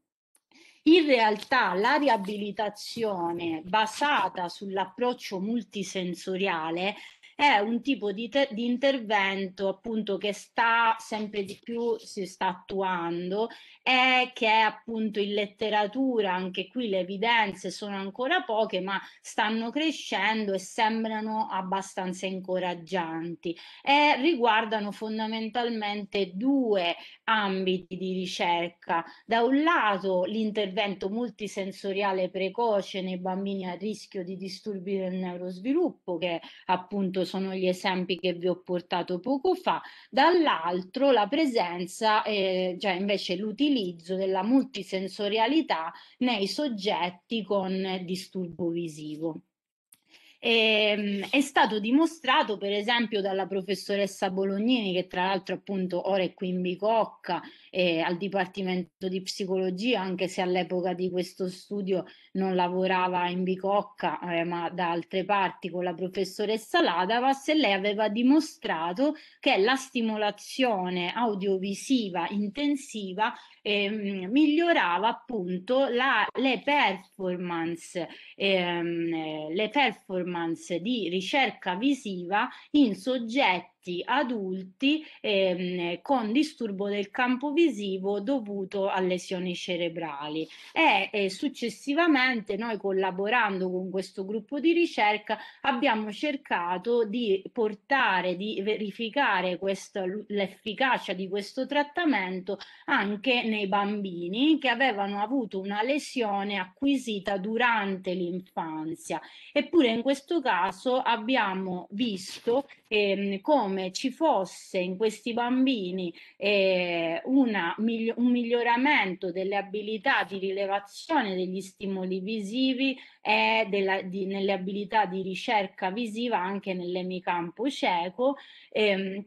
In realtà la riabilitazione basata sull'approccio multisensoriale è un tipo di, te- di intervento appunto che sta sempre di più, si sta attuando e che appunto in letteratura, anche qui le evidenze sono ancora poche, ma stanno crescendo e sembrano abbastanza incoraggianti e riguardano fondamentalmente due ambiti di ricerca. Da un lato l'intervento multisensoriale precoce nei bambini a rischio di disturbi del neurosviluppo che appunto sono gli esempi che vi ho portato poco fa, dall'altro la presenza, eh, cioè invece l'utilizzo della multisensorialità nei soggetti con disturbo visivo. E, ehm, è stato dimostrato, per esempio, dalla professoressa Bolognini, che tra l'altro appunto ora è qui in Bicocca, eh, al Dipartimento di Psicologia, anche se all'epoca di questo studio non lavorava in Bicocca, eh, ma da altre parti con la professoressa Ladavas, e lei aveva dimostrato che la stimolazione audiovisiva intensiva eh, migliorava appunto la, le performance, ehm, le performance performance di ricerca visiva in soggetti soggetti adulti ehm, con disturbo del campo visivo dovuto a lesioni cerebrali e eh, successivamente noi collaborando con questo gruppo di ricerca abbiamo cercato di portare, di verificare questa, l'efficacia di questo trattamento anche nei bambini che avevano avuto una lesione acquisita durante l'infanzia. Eppure in questo caso abbiamo visto ehm, come come ci fosse in questi bambini eh, una, un miglioramento delle abilità di rilevazione degli stimoli visivi e della, di, nelle abilità di ricerca visiva anche nell'emicampo cieco. Ehm,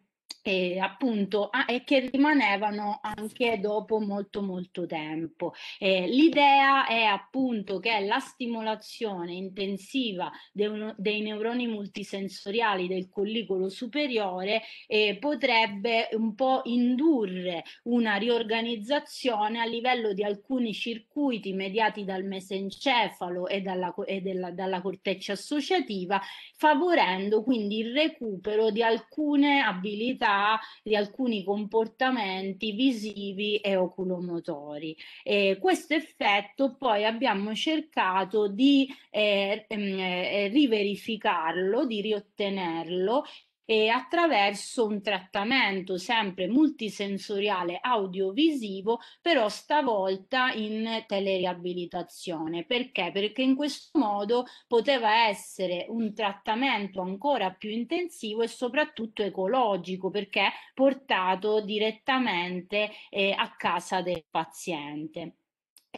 e appunto e che rimanevano anche dopo molto molto tempo. Eh, l'idea è appunto che la stimolazione intensiva de uno, dei neuroni multisensoriali del collicolo superiore eh, potrebbe un po' indurre una riorganizzazione a livello di alcuni circuiti mediati dal mesencefalo e dalla, e della, dalla corteccia associativa, favorendo quindi il recupero di alcune abilità difficoltà di alcuni comportamenti visivi e oculomotori. E questo effetto poi abbiamo cercato di eh, ehm, riverificarlo, di riottenerlo e attraverso un trattamento sempre multisensoriale audiovisivo, però stavolta in teleriabilitazione. Perché? Perché in questo modo poteva essere un trattamento ancora più intensivo e soprattutto ecologico, perché portato direttamente eh, a casa del paziente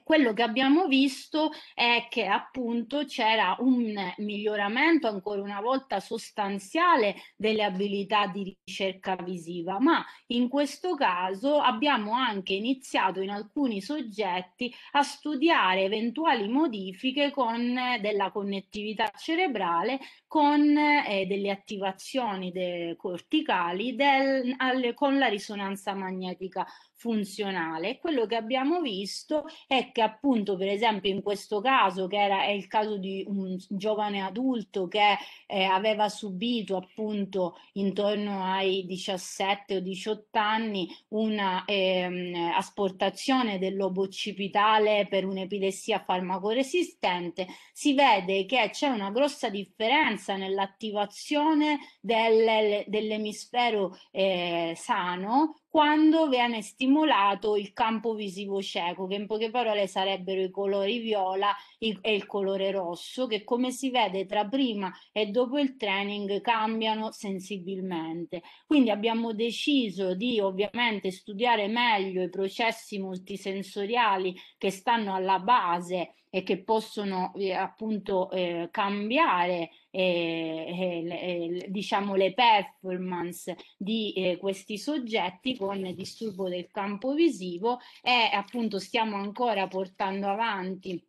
quello che abbiamo visto è che appunto c'era un miglioramento ancora una volta sostanziale delle abilità di ricerca visiva, ma in questo caso abbiamo anche iniziato in alcuni soggetti a studiare eventuali modifiche con, eh, della connettività cerebrale con eh, delle attivazioni de corticali del, al, con la risonanza magnetica funzionale. Quello che abbiamo visto è che appunto per esempio in questo caso che era è il caso di un giovane adulto che eh, aveva subito appunto intorno ai 17 o 18 anni una ehm, asportazione del lobo occipitale per un'epilessia farmacoresistente, si vede che c'è una grossa differenza nell'attivazione del, dell'emisfero eh, sano quando viene stimolato il campo visivo cieco, che in poche parole sarebbero i colori viola e il colore rosso, che come si vede tra prima e dopo il training cambiano sensibilmente. Quindi abbiamo deciso di ovviamente studiare meglio i processi multisensoriali che stanno alla base e che possono eh, appunto eh, cambiare eh, eh, eh, diciamo le performance di eh, questi soggetti con disturbo del campo visivo e appunto stiamo ancora portando avanti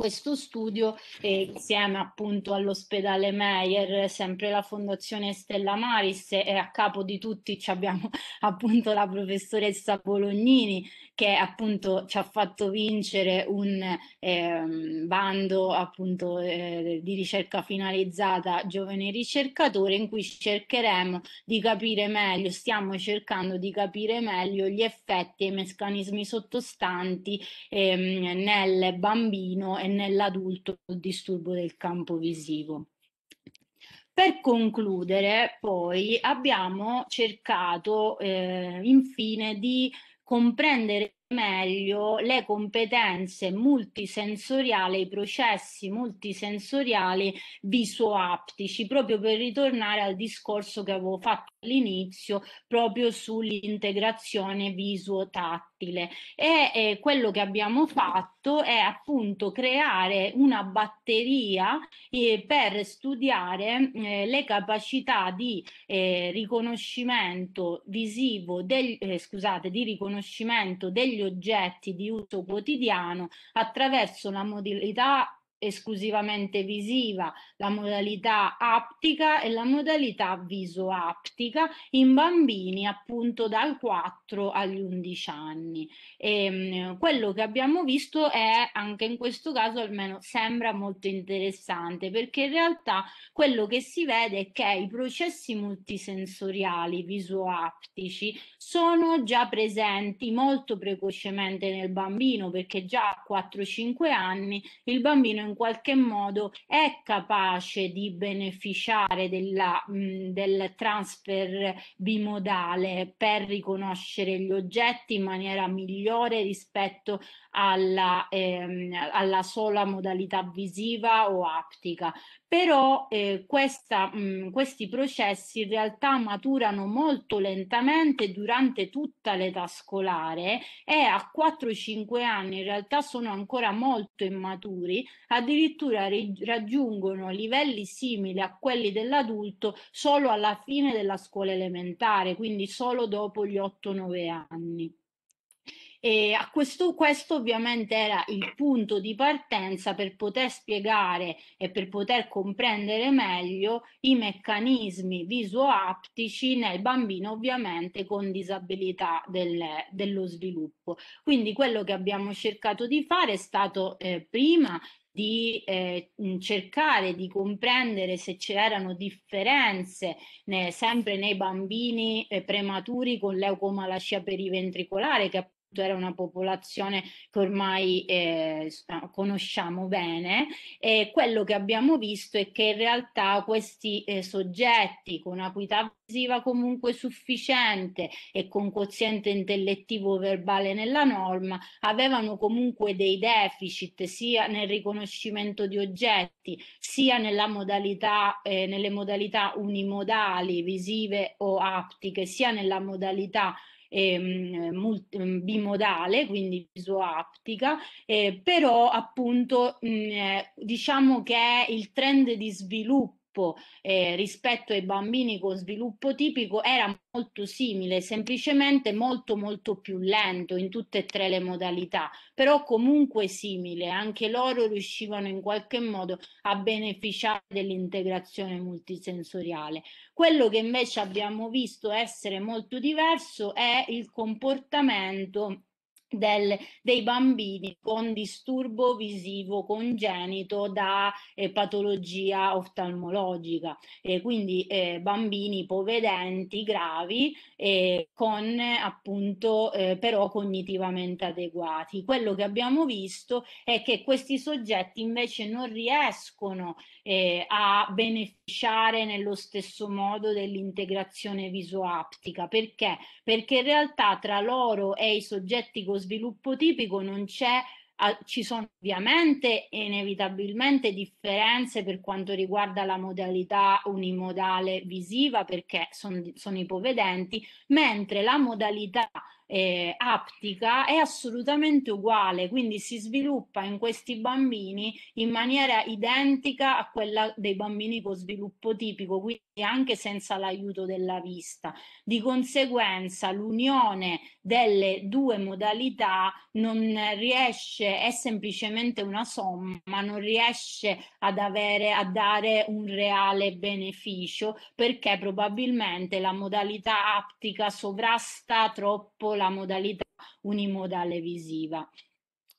questo studio eh, insieme appunto all'ospedale Meyer, sempre la Fondazione Stella Maris e a capo di tutti ci abbiamo appunto la professoressa Bolognini che appunto ci ha fatto vincere un eh, bando appunto eh, di ricerca finalizzata giovane ricercatore in cui cercheremo di capire meglio, stiamo cercando di capire meglio gli effetti e i meccanismi sottostanti ehm, nel bambino e nell'adulto il disturbo del campo visivo. Per concludere, poi, abbiamo cercato eh, infine di comprendere meglio le competenze multisensoriali, i processi multisensoriali visuo-aptici, proprio per ritornare al discorso che avevo fatto all'inizio proprio sull'integrazione visuo-tattica tattile e eh, quello che abbiamo fatto è appunto creare una batteria eh, per studiare eh, le capacità di eh, riconoscimento visivo, del, eh, scusate, di riconoscimento degli oggetti di uso quotidiano attraverso la modalità esclusivamente visiva, la modalità aptica e la modalità visoaptica in bambini appunto dal 4 agli 11 anni. E, ehm, quello che abbiamo visto è anche in questo caso almeno sembra molto interessante perché in realtà quello che si vede è che i processi multisensoriali visoaptici sono già presenti molto precocemente nel bambino perché già a 4-5 anni il bambino è in qualche modo è capace di beneficiare della, mh, del transfer bimodale per riconoscere gli oggetti in maniera migliore rispetto alla, ehm, alla sola modalità visiva o aptica però eh, questa, mh, questi processi in realtà maturano molto lentamente durante tutta l'età scolare e a 4-5 anni in realtà sono ancora molto immaturi, addirittura raggiungono livelli simili a quelli dell'adulto solo alla fine della scuola elementare, quindi solo dopo gli 8-9 anni. E a questo, questo ovviamente era il punto di partenza per poter spiegare e per poter comprendere meglio i meccanismi visuo-aptici nel bambino ovviamente con disabilità del, dello sviluppo. Quindi quello che abbiamo cercato di fare è stato eh, prima di eh, cercare di comprendere se c'erano differenze ne, sempre nei bambini eh, prematuri con l'eucomalascia periventricolare che cioè era una popolazione che ormai eh, conosciamo bene e quello che abbiamo visto è che in realtà questi eh, soggetti con acuità visiva comunque sufficiente e con quoziente intellettivo verbale nella norma avevano comunque dei deficit sia nel riconoscimento di oggetti sia nella modalità, eh, nelle modalità unimodali visive o aptiche sia nella modalità eh, multi, mm, bimodale, quindi visuaptica, eh, però appunto mh, mm, eh, diciamo che il trend di sviluppo eh, rispetto ai bambini con sviluppo tipico era molto simile, semplicemente molto molto più lento in tutte e tre le modalità, però comunque simile, anche loro riuscivano in qualche modo a beneficiare dell'integrazione multisensoriale. Quello che invece abbiamo visto essere molto diverso è il comportamento del, dei bambini con disturbo visivo congenito da eh, patologia oftalmologica, eh, quindi eh, bambini ipovedenti gravi eh, con appunto eh, però cognitivamente adeguati. Quello che abbiamo visto è che questi soggetti invece non riescono eh, a beneficiare nello stesso modo dell'integrazione visuaptica. Perché? Perché in realtà tra loro e i soggetti con sviluppo tipico non c'è ci sono ovviamente e inevitabilmente differenze per quanto riguarda la modalità unimodale visiva perché sono, sono ipovedenti, mentre la modalità eh, aptica è assolutamente uguale, quindi si sviluppa in questi bambini in maniera identica a quella dei bambini con sviluppo tipico, quindi anche senza l'aiuto della vista. Di conseguenza l'unione delle due modalità non riesce, è semplicemente una somma, non riesce ad avere, a dare un reale beneficio perché probabilmente la modalità aptica sovrasta troppo la modalità unimodale visiva.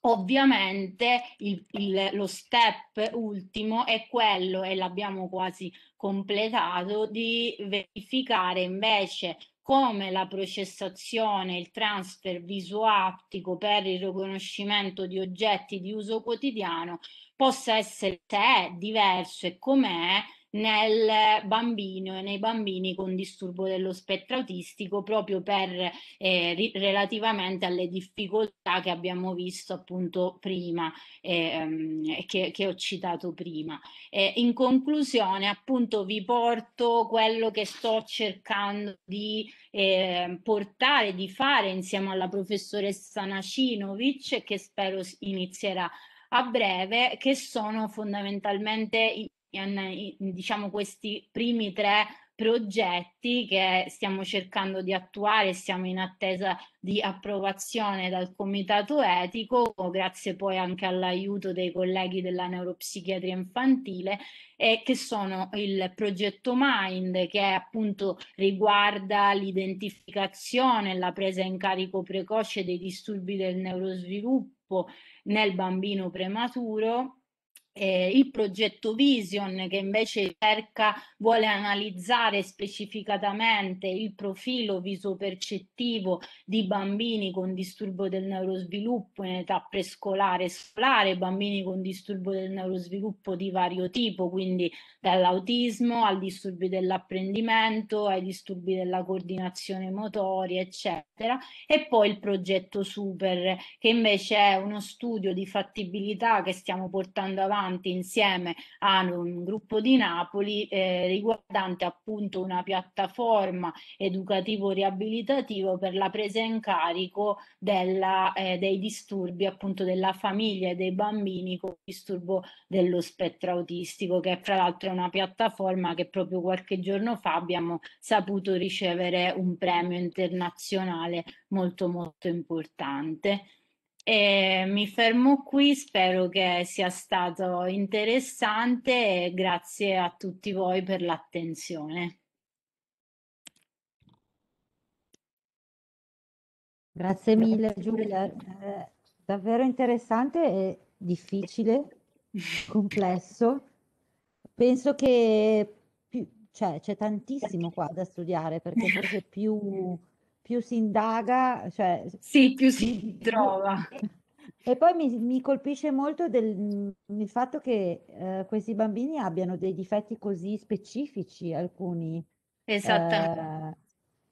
Ovviamente il, il, lo step ultimo è quello, e l'abbiamo quasi completato, di verificare invece come la processazione, il transfer visuo-aptico per il riconoscimento di oggetti di uso quotidiano possa essere, se è diverso e com'è, nel bambino e nei bambini con disturbo dello spettro autistico proprio per eh, ri- relativamente alle difficoltà che abbiamo visto appunto prima eh, ehm, che, che, ho citato prima. Eh, in conclusione appunto vi porto quello che sto cercando di eh, portare, di fare insieme alla professoressa Nacinovic che spero inizierà a breve, che sono fondamentalmente in, in diciamo, questi primi tre progetti che stiamo cercando di attuare, siamo in attesa di approvazione dal comitato etico, grazie poi anche all'aiuto dei colleghi della neuropsichiatria infantile, e che sono il progetto Mind, che appunto riguarda l'identificazione, e la presa in carico precoce dei disturbi del neurosviluppo nel bambino prematuro eh, il progetto Vision che invece cerca, vuole analizzare specificatamente il profilo visopercettivo di bambini con disturbo del neurosviluppo in età prescolare e scolare, bambini con disturbo del neurosviluppo di vario tipo, quindi dall'autismo al disturbo dell'apprendimento, ai disturbi della coordinazione motoria, eccetera, e poi il progetto Super che invece è uno studio di fattibilità che stiamo portando avanti avanti insieme a un gruppo di Napoli eh, riguardante appunto una piattaforma educativo-riabilitativa per la presa in carico della, eh, dei disturbi appunto della famiglia e dei bambini con disturbo dello spettro autistico, che fra l'altro è una piattaforma che proprio qualche giorno fa abbiamo saputo ricevere un premio internazionale molto molto importante. E mi fermo qui, spero che sia stato interessante e grazie a tutti voi per l'attenzione. Grazie mille Giulia, eh, davvero interessante e difficile, complesso. Penso che cioè, c'è cioè, tantissimo qua da studiare perché forse più più si indaga, cioè... Sì, più si trova. E poi mi, mi colpisce molto del, mm, il fatto che eh, questi bambini abbiano dei difetti così specifici, alcuni. Esattamente.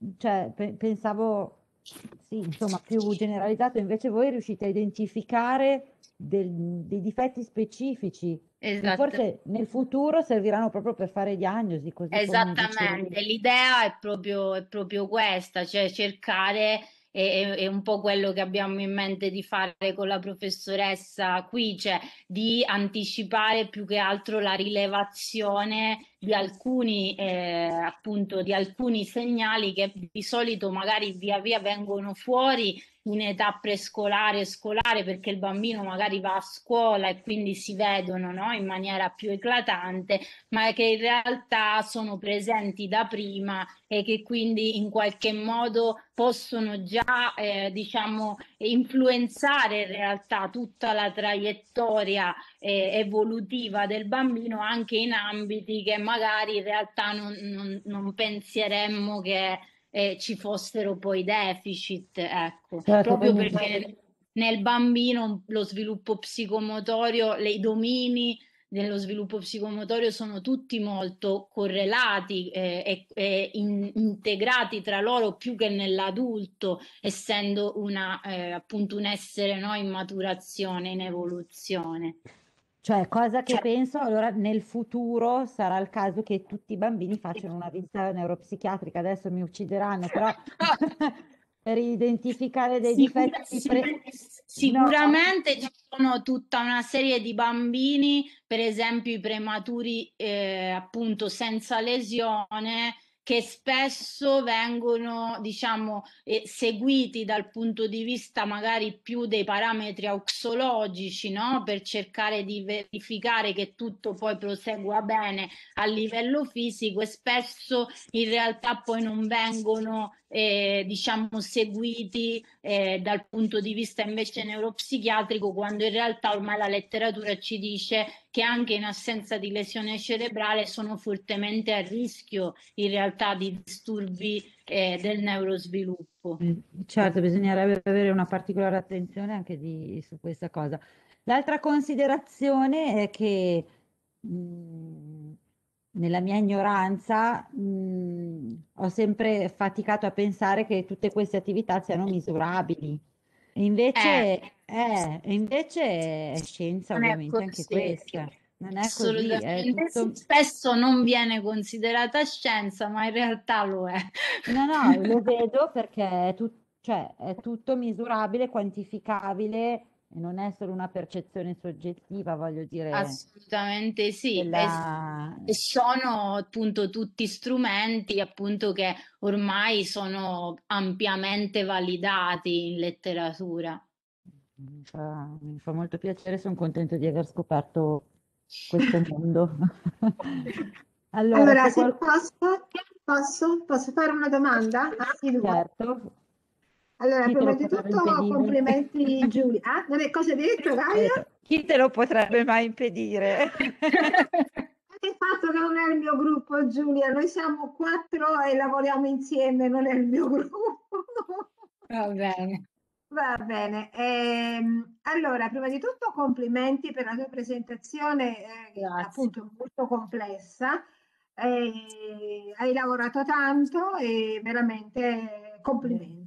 Eh, cioè, pe- pensavo sì, insomma, più generalizzato, invece voi riuscite a identificare del, dei difetti specifici esatto. forse nel futuro serviranno proprio per fare diagnosi. Così Esattamente, l'idea è proprio, è proprio, questa, cioè cercare è, è, un po' quello che abbiamo in mente di fare con la professoressa qui, cioè di anticipare più che altro la rilevazione di alcuni, eh, appunto, di alcuni segnali che di solito magari via via vengono fuori in età prescolare e scolare perché il bambino magari va a scuola e quindi si vedono no? in maniera più eclatante, ma che in realtà sono presenti da prima e che quindi in qualche modo possono già eh, diciamo, influenzare in realtà tutta la traiettoria eh, evolutiva del bambino anche in ambiti che magari in realtà non, non, non pensieremmo che eh, ci fossero poi deficit, ecco, certo, proprio quindi... perché nel bambino lo sviluppo psicomotorio, i domini dello sviluppo psicomotorio sono tutti molto correlati eh, e, in, integrati tra loro più che nell'adulto, essendo una, eh, appunto un essere no, in maturazione, in evoluzione. Cioè, cosa che Cioè penso, allora nel futuro sarà il caso che tutti i bambini facciano una visita neuropsichiatrica, adesso mi uccideranno, però per identificare dei Sicura- difetti pre sicur- no. sicuramente ci sono tutta una serie di bambini, per esempio i prematuri, eh, appunto senza lesione, che spesso vengono diciamo eh, seguiti dal punto di vista magari più dei parametri auxologici no? per cercare di verificare che tutto poi prosegua bene a livello fisico e spesso in realtà poi non vengono eh, diciamo seguiti eh, dal punto di vista invece neuropsichiatrico quando in realtà ormai la letteratura ci dice che anche in assenza di lesione cerebrale sono fortemente a rischio in realtà di disturbi eh, del neurosviluppo. Mm, certo, bisognerebbe avere una particolare attenzione anche di, su questa cosa. L'altra considerazione è che mh, mm, nella mia ignoranza mh, mhmm, ho sempre faticato a pensare che tutte queste attività siano misurabili. Invece, eh, eh, invece è scienza non ovviamente è anche questa. Non è così, è tutto... spesso non viene considerata scienza, ma in realtà lo è. No, no, lo vedo perché è, tut- cioè, è tutto misurabile, quantificabile e non è solo una percezione soggettiva, voglio dire. Assolutamente sì, della... e sono appunto tutti strumenti appunto che ormai sono ampiamente validati in letteratura. Mi fa, mi fa molto piacere, sono contenta di aver scoperto questo mondo. allora, allora se qual... posso, posso, posso, fare una domanda? Ah, certo, allora, Chi prima di tutto complimenti Giulia. Ah, vabbè, cosa hai detto, Gaia? Chi te lo potrebbe mai impedire? il fatto che non è il mio gruppo, Giulia, noi siamo quattro e lavoriamo insieme, non è il mio gruppo. Va bene. Va bene. Ehm, allora, prima di tutto complimenti per la tua presentazione, eh, appunto molto complessa. Eh, hai lavorato tanto e veramente eh, complimenti.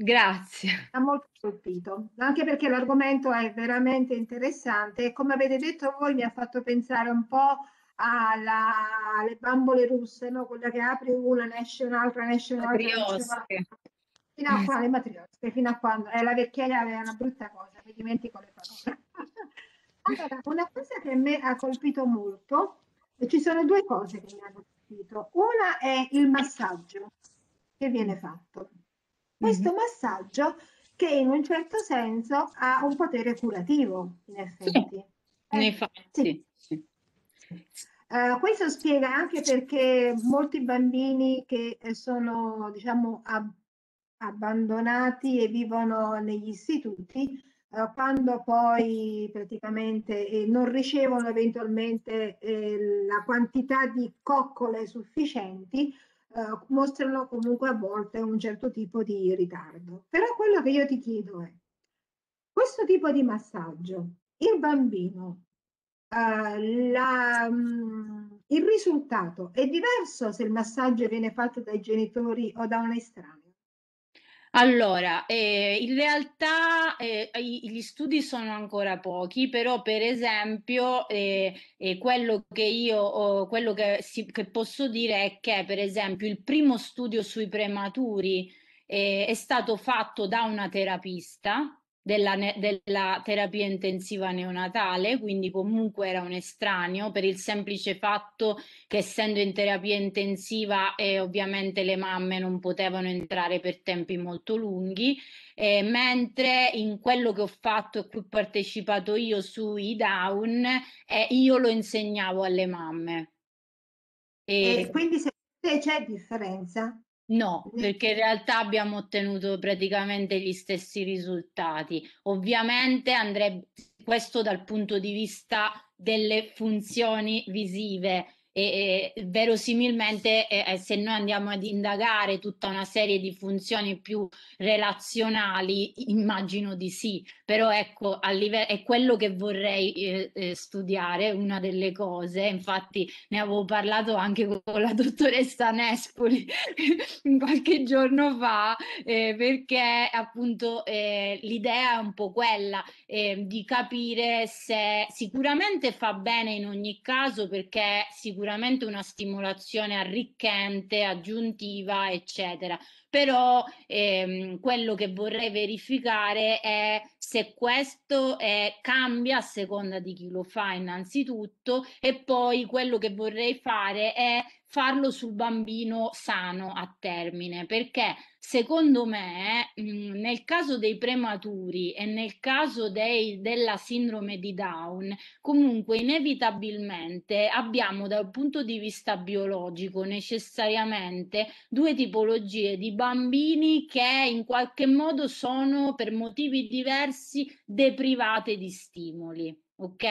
Grazie. Ha molto colpito, anche perché l'argomento è veramente interessante e come avete detto voi mi ha fatto pensare un po' alla, alle bambole russe, no? quella che apre una, nasce un'altra, nasce un'altra. Matriosche. Fino a quando, le matriosche, fino a quando, eh, la vecchiaia è una brutta cosa, mi dimentico le parole. allora, una cosa che a me ha colpito molto, e ci sono due cose che mi hanno colpito. Una è il massaggio che viene fatto questo massaggio che in un certo senso ha un potere curativo, in effetti. Sì, eh, infatti, sì. Sì. Uh, questo spiega anche perché molti bambini che eh, sono, diciamo, ab- abbandonati e vivono negli istituti, uh, quando poi praticamente eh, non ricevono eventualmente eh, la quantità di coccole sufficienti, eh, mostrano comunque a volte un certo tipo di ritardo. Però quello che io ti chiedo è, questo tipo di massaggio, il bambino, eh, la, mh, mm, il risultato è diverso se il massaggio viene fatto dai genitori o da un estraneo? Allora, eh, in realtà eh, gli studi sono ancora pochi, però per esempio eh, eh quello che io quello che, si, che posso dire è che per esempio il primo studio sui prematuri eh, è stato fatto da una terapista della, della, terapia intensiva neonatale, quindi comunque era un estraneo per il semplice fatto che essendo in terapia intensiva eh, ovviamente le mamme non potevano entrare per tempi molto lunghi, eh, mentre in quello che ho fatto e cui ho partecipato io sui down, eh, io lo insegnavo alle mamme. E, e quindi se c'è differenza No, mm. perché in realtà abbiamo ottenuto praticamente gli stessi risultati. Ovviamente andrebbe questo dal punto di vista delle funzioni visive e, e verosimilmente eh, eh, se noi andiamo ad indagare tutta una serie di funzioni più relazionali, immagino di sì, però ecco, a live- è quello che vorrei eh, eh, studiare, una delle cose, infatti ne avevo parlato anche con la dottoressa Nespoli qualche giorno fa, eh, perché appunto eh, l'idea è un po' quella eh, di capire se sicuramente fa bene in ogni caso perché sicuramente sicuramente una stimolazione arricchente, aggiuntiva, eccetera però ehm, quello che vorrei verificare è se questo è, cambia a seconda di chi lo fa innanzitutto e poi quello che vorrei fare è farlo sul bambino sano a termine, perché secondo me mh, mhmm, nel caso dei prematuri e nel caso dei, della sindrome di Down, comunque inevitabilmente abbiamo dal punto di vista biologico necessariamente due tipologie di bambini che in qualche modo sono per motivi diversi deprivate di stimoli. Ok,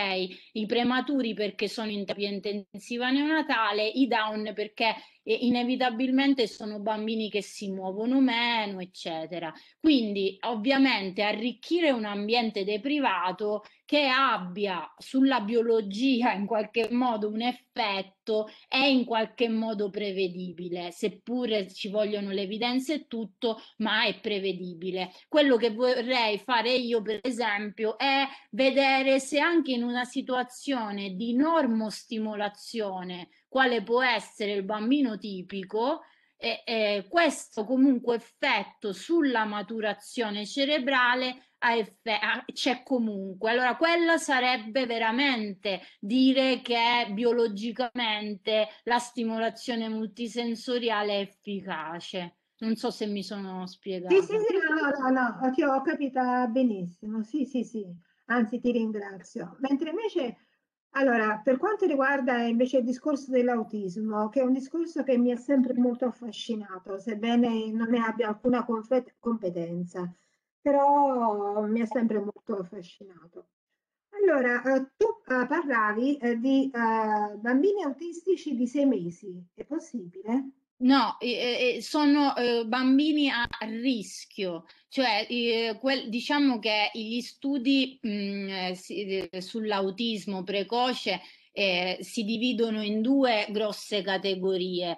i prematuri perché sono in terapia intensiva neonatale, i down perché e inevitabilmente sono bambini che si muovono meno, eccetera. Quindi ovviamente arricchire un ambiente deprivato che abbia sulla biologia in qualche modo un effetto è in qualche modo prevedibile, seppure ci vogliono le evidenze e tutto, ma è prevedibile. Quello che vorrei fare io, per esempio, è vedere se anche in una situazione di normostimolazione quale può essere il bambino tipico, e, e questo comunque effetto sulla maturazione cerebrale c'è comunque. Allora, quella sarebbe veramente dire che biologicamente la stimolazione multisensoriale è efficace. Non so se mi sono spiegata. Sì, sì, sì, no, no, no, no. ho capito benissimo. Sì, sì, sì. Anzi, ti ringrazio. Mentre invece allora, per quanto riguarda invece il discorso dell'autismo, che è un discorso che mi ha sempre molto affascinato, sebbene non ne abbia alcuna competenza, però mi ha sempre molto affascinato. Allora, eh, tu eh, parlavi eh, di bambini autistici di sei mesi, è possibile? No, eh, sono eh, bambini a rischio, cioè eh, quel, diciamo che gli studi mh, eh, si, eh, sull'autismo precoce eh, si dividono in due grosse categorie.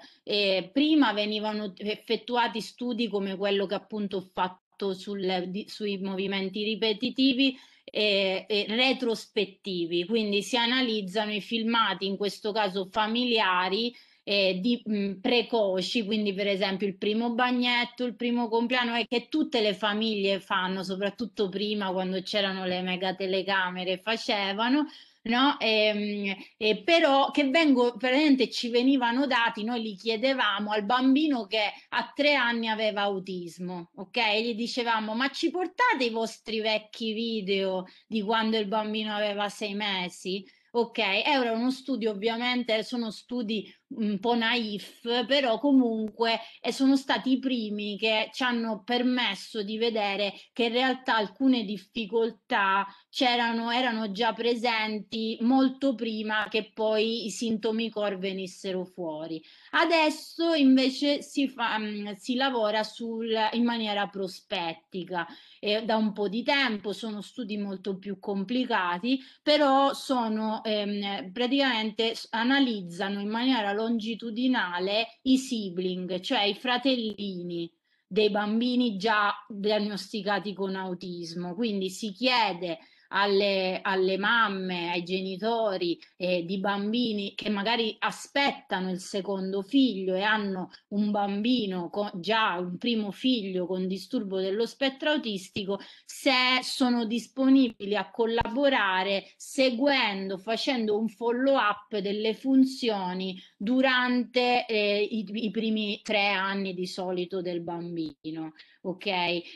prima venivano effettuati studi come quello che appunto ho fatto sul, di, sui movimenti ripetitivi e, e retrospettivi, quindi si analizzano i filmati, in questo caso familiari, eh, di, mh, precoci, quindi per esempio il primo bagnetto, il primo compleanno, è che tutte le famiglie fanno, soprattutto prima quando c'erano le mega telecamere, facevano. No? E, ehm, e però che vengo, praticamente ci venivano dati, noi li chiedevamo al bambino che a tre anni aveva autismo, ok? E gli dicevamo, ma ci portate i vostri vecchi video di quando il bambino aveva sei mesi? Ok, era uno studio, ovviamente sono studi un po' naif, però comunque sono stati i primi che ci hanno permesso di vedere che in realtà alcune difficoltà c'erano, erano già presenti molto prima che poi i sintomi core venissero fuori. Adesso invece si, fa, si lavora sul, in maniera prospettica eh, da un po' di tempo, sono studi molto più complicati, però sono ehm, praticamente analizzano in maniera longitudinale i sibling, cioè i fratellini dei bambini già diagnosticati con autismo. Quindi si chiede alle, alle mamme, ai genitori eh, di bambini che magari aspettano il secondo figlio e hanno un bambino con, già un primo figlio con disturbo dello spettro autistico, se sono disponibili a collaborare seguendo, facendo un follow up delle funzioni durante eh, i, i primi tre anni di solito del bambino ok?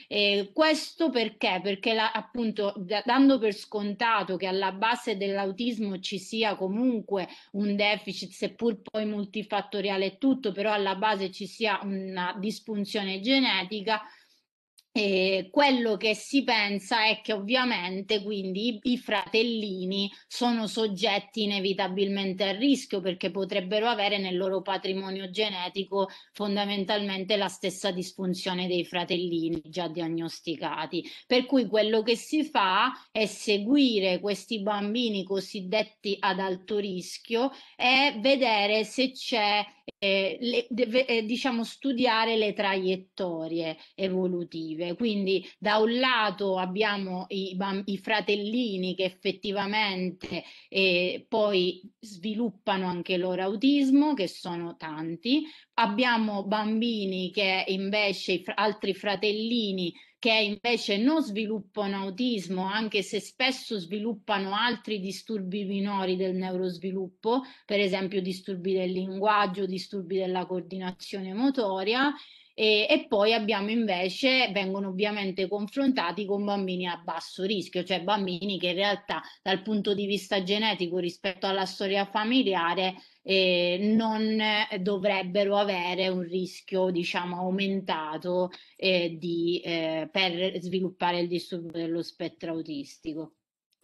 E questo perché? Perché la, appunto da, dando per scontato che alla base dell'autismo ci sia comunque un deficit, seppur poi multifattoriale e tutto, però alla base ci sia una disfunzione genetica, e quello che si pensa è che ovviamente quindi i, i fratellini sono soggetti inevitabilmente a rischio perché potrebbero avere nel loro patrimonio genetico fondamentalmente la stessa disfunzione dei fratellini già diagnosticati. Per cui quello che si fa è seguire questi bambini cosiddetti ad alto rischio e vedere se c'è eh, le, deve, eh, diciamo, studiare le traiettorie evolutive. Quindi da un lato abbiamo i, i fratellini che effettivamente eh, poi sviluppano anche loro autismo, che sono tanti, abbiamo bambini che invece altri fratellini che invece non sviluppano autismo, anche se spesso sviluppano altri disturbi minori del neurosviluppo, per esempio disturbi del linguaggio, disturbi della coordinazione motoria, e, e, poi abbiamo invece, vengono ovviamente confrontati con bambini a basso rischio, cioè bambini che in realtà dal punto di vista genetico rispetto alla storia familiare eh, non dovrebbero avere un rischio diciamo aumentato eh, di, eh, per sviluppare il disturbo dello spettro autistico.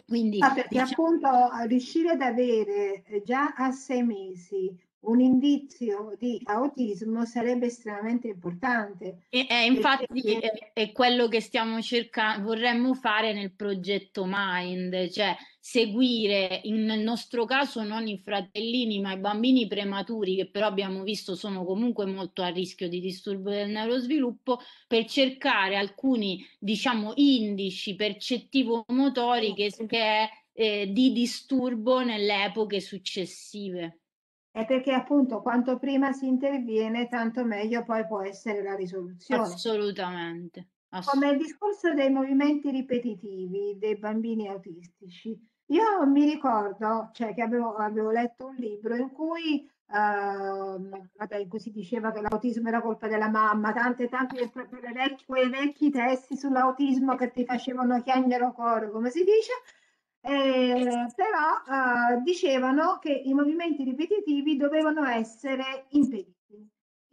Quindi, ah, perché diciamo... appunto riuscire ad avere eh, già a sei mesi un indizio di autismo sarebbe estremamente importante. E, eh, infatti perché... Eh, è, è, quello che stiamo cercando, vorremmo fare nel progetto Mind, cioè seguire in, nel nostro caso non i fratellini ma i bambini prematuri che però abbiamo visto sono comunque molto a rischio di disturbo del neurosviluppo per cercare alcuni diciamo indici percettivo motori che, che è eh, di disturbo nelle epoche successive è perché appunto quanto prima si interviene tanto meglio poi può essere la risoluzione. Assolutamente. Ass- Come il discorso dei movimenti ripetitivi dei bambini autistici. Io mi ricordo cioè, che avevo, avevo letto un libro in cui, ehm, in cui si diceva che l'autismo era colpa della mamma, tante, tante quei vecchi testi sull'autismo che ti facevano chiagnero coro, come si dice, eh, però eh, dicevano che i movimenti ripetitivi dovevano essere impediti.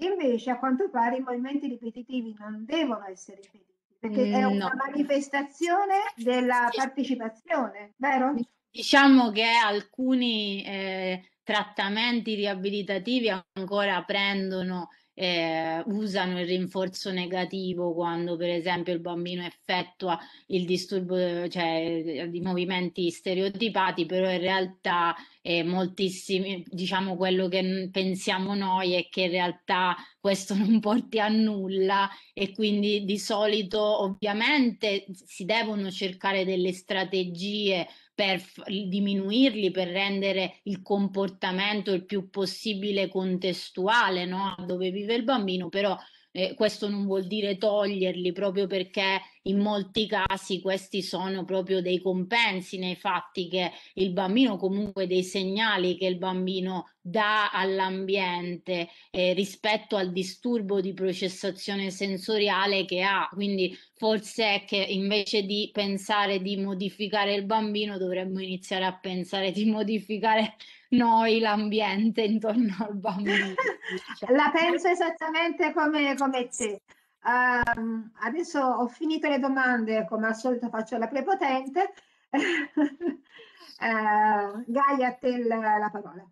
Invece, a quanto pare, i movimenti ripetitivi non devono essere impediti perché mm, è una no. manifestazione della partecipazione, vero? Diciamo che alcuni eh, trattamenti riabilitativi ancora prendono eh, usano il rinforzo negativo quando per esempio il bambino effettua il disturbo cioè, eh, di movimenti stereotipati, però in realtà eh, moltissimi, diciamo quello che pensiamo noi è che in realtà questo non porti a nulla e quindi di solito ovviamente si devono cercare delle strategie per diminuirli, per rendere il comportamento il più possibile contestuale no? dove vive il bambino, però eh, questo non vuol dire toglierli proprio perché in molti casi questi sono proprio dei compensi nei fatti che il bambino comunque dei segnali che il bambino dà all'ambiente eh, rispetto al disturbo di processazione sensoriale che ha quindi forse è che invece di pensare di modificare il bambino dovremmo iniziare a pensare di modificare noi, l'ambiente intorno al bambino. La penso esattamente come, come te. Um, adesso ho finito le domande, come al solito faccio la prepotente. uh, Gaia, a te la, la parola.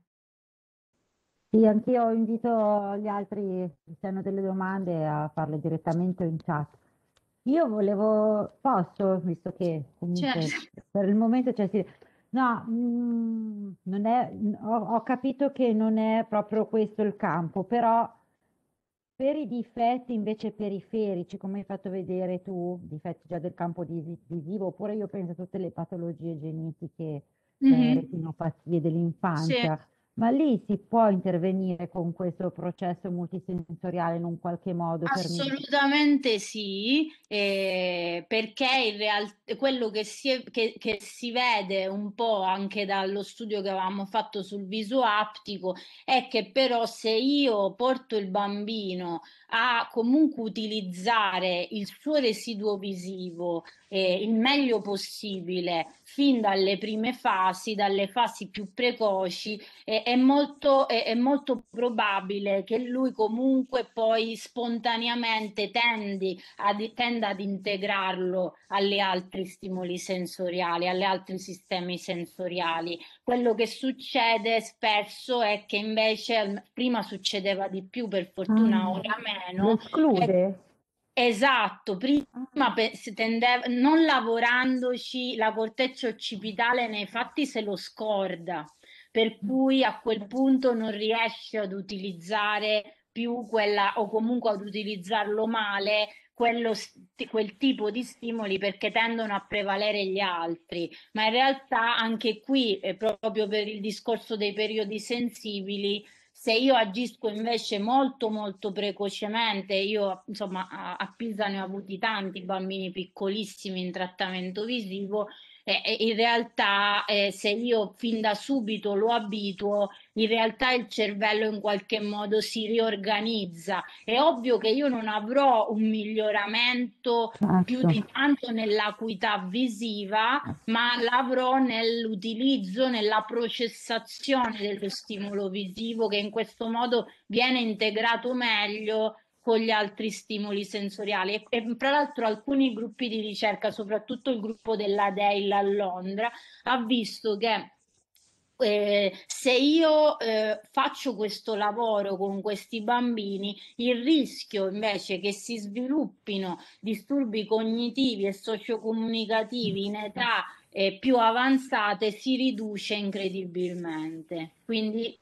Sì, anch'io invito gli altri, se hanno delle domande, a farle direttamente in chat. Io volevo, posso, visto che comunque certo. per il momento c'è cioè, No, mm, non è, ho, ho capito che non è proprio questo il campo, però per i difetti invece periferici, come hai fatto vedere tu, difetti già del campo visivo, oppure io penso a tutte le patologie genetiche, mm-hmm. eh, retinopatie dell'infanzia, sì ma lì si può intervenire con questo processo multisensoriale in un qualche modo? Assolutamente sì, eh, perché in realtà quello che si, è, che, che si, vede un po' anche dallo studio che avevamo fatto sul viso aptico è che però se io porto il bambino a comunque utilizzare il suo residuo visivo eh, il meglio possibile fin dalle prime fasi, dalle fasi più precoci, eh, è, molto, eh, è molto probabile che lui comunque poi spontaneamente tendi ad, tenda ad integrarlo alle altre stimoli sensoriali, alle altri sistemi sensoriali. Quello che succede spesso è che invece prima succedeva di più, per fortuna mm. ora meno. esclude. Eh, esatto, prima ah. tendeva, non lavorandoci la corteccia occipitale nei fatti se lo scorda, per mm. cui a quel punto non riesce ad utilizzare più quella o comunque ad utilizzarlo male quello, quel tipo di stimoli perché tendono a prevalere gli altri, ma in realtà anche qui, eh, proprio per il discorso dei periodi sensibili, se io agisco invece molto molto precocemente, io insomma a, a Pisa ne ho avuti tanti bambini piccolissimi in trattamento visivo, eh, in realtà eh, se io fin da subito lo abituo, in realtà il cervello in qualche modo si riorganizza. È ovvio che io non avrò un miglioramento certo. più di tanto nell'acuità visiva, ma l'avrò nell'utilizzo, nella processazione dello stimolo visivo che in questo modo viene integrato meglio con gli altri stimoli sensoriali e, e tra l'altro alcuni gruppi di ricerca, soprattutto il gruppo della Dale a Londra, ha visto che eh, se io eh, faccio questo lavoro con questi bambini, il rischio invece che si sviluppino disturbi cognitivi e sociocomunicativi in età eh, più avanzate si riduce incredibilmente. Quindi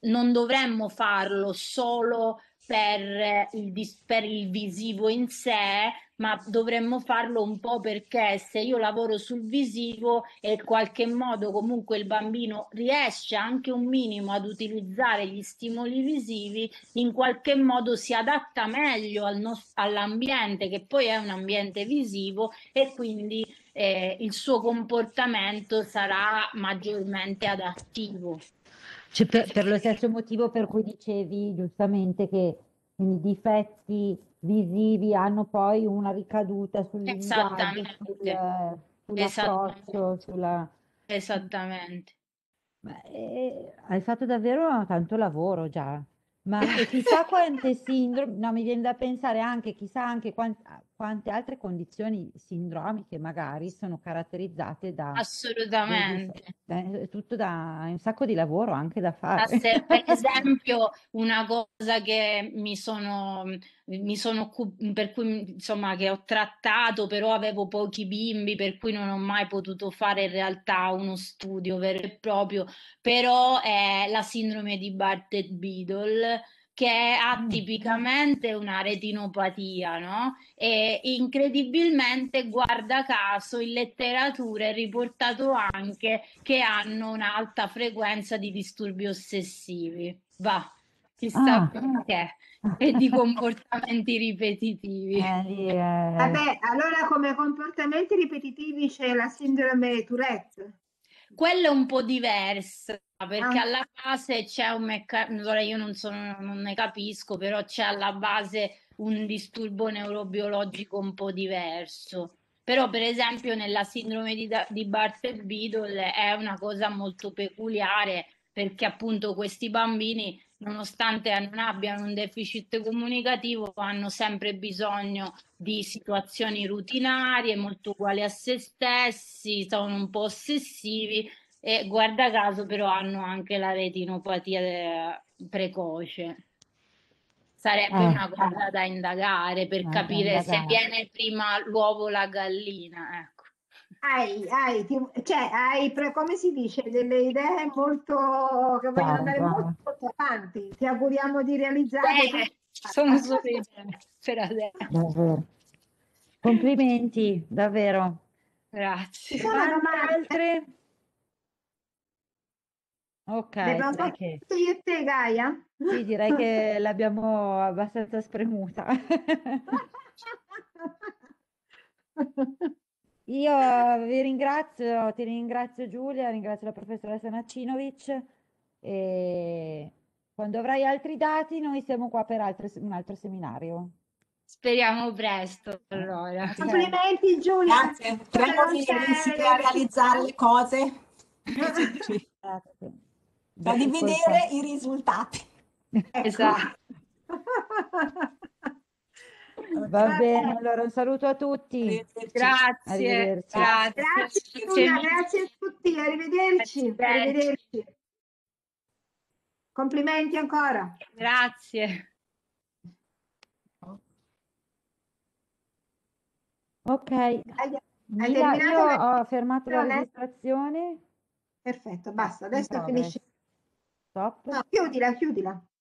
non dovremmo farlo solo per il, dis- per il visivo in sé, ma dovremmo farlo un po' perché se io lavoro sul visivo e in qualche modo comunque il bambino riesce anche un minimo ad utilizzare gli stimoli visivi, in qualche modo si adatta meglio al no- all'ambiente che poi è un ambiente visivo e quindi eh, il suo comportamento sarà maggiormente adattivo. Cioè, per, per, lo stesso motivo per cui dicevi giustamente che i difetti visivi hanno poi una ricaduta sul linguaggio, eh, sull'approccio, sulla... Esattamente. Ma, eh, hai fatto davvero tanto lavoro già, ma chissà quante sindrome, no, mi viene da pensare anche, chissà anche quante, quante altre condizioni sindromiche magari sono caratterizzate da... Assolutamente. È tutto da un sacco di lavoro anche da fare. Per esempio, una cosa che mi sono, mi sono per cui insomma che ho trattato, però avevo pochi bimbi, per cui non ho mai potuto fare in realtà uno studio vero e proprio, però è la sindrome di Bartet-Biedl che ha mm. tipicamente una retinopatia, no? E incredibilmente, guarda caso, in letteratura è riportato anche che hanno un'alta frequenza di disturbi ossessivi. Va, chissà ah. perché. E di comportamenti ripetitivi. Eh, yeah. Vabbè, allora come comportamenti ripetitivi c'è la sindrome Tourette. Quello è un po' diverso perché ah. alla base c'è un meccanismo, ora io non, sono, non ne capisco, però c'è alla base un disturbo neurobiologico un po' diverso. Però per esempio nella sindrome di, di Bartlett-Biddle è una cosa molto peculiare perché appunto questi bambini nonostante non abbiano un deficit comunicativo, hanno sempre bisogno di situazioni rutinarie, molto uguali a se stessi, sono un po' ossessivi e guarda caso però hanno anche la retinopatia de- eh, precoce. Sarebbe eh, una cosa eh, da indagare per ah, capire indagare. se viene prima l'uovo o la gallina. Ecco. Hai, hai, ti, cioè, hai, come si dice, delle idee molto, che vogliono andare molto, molto avanti. Ti auguriamo di realizzare. Eh, sono solo cioè, per adesso. Complimenti, davvero. Grazie. Sono altre? Ok. Abbiamo che... io e te, Gaia? Sì, direi che l'abbiamo abbastanza spremuta. Io vi ringrazio, ti ringrazio Giulia, ringrazio la professoressa Nacinovic e quando avrai altri dati noi siamo qua per altri, un altro seminario. Speriamo presto allora. Grazie. Eh, complimenti Giulia. Grazie, riuscire a realizzare le cose. Grazie. Da dividere i risultati. Esatto. Ecco. Va bene, allora un saluto a tutti. Grazie. Grazie. Grazie, Giulia, grazie a tutti, arrivederci. arrivederci. Complimenti ancora. Grazie. Ok, Mila, io ho fermato la eh? registrazione. Perfetto, basta, adesso finisce. Stop. No, chiudila, chiudila.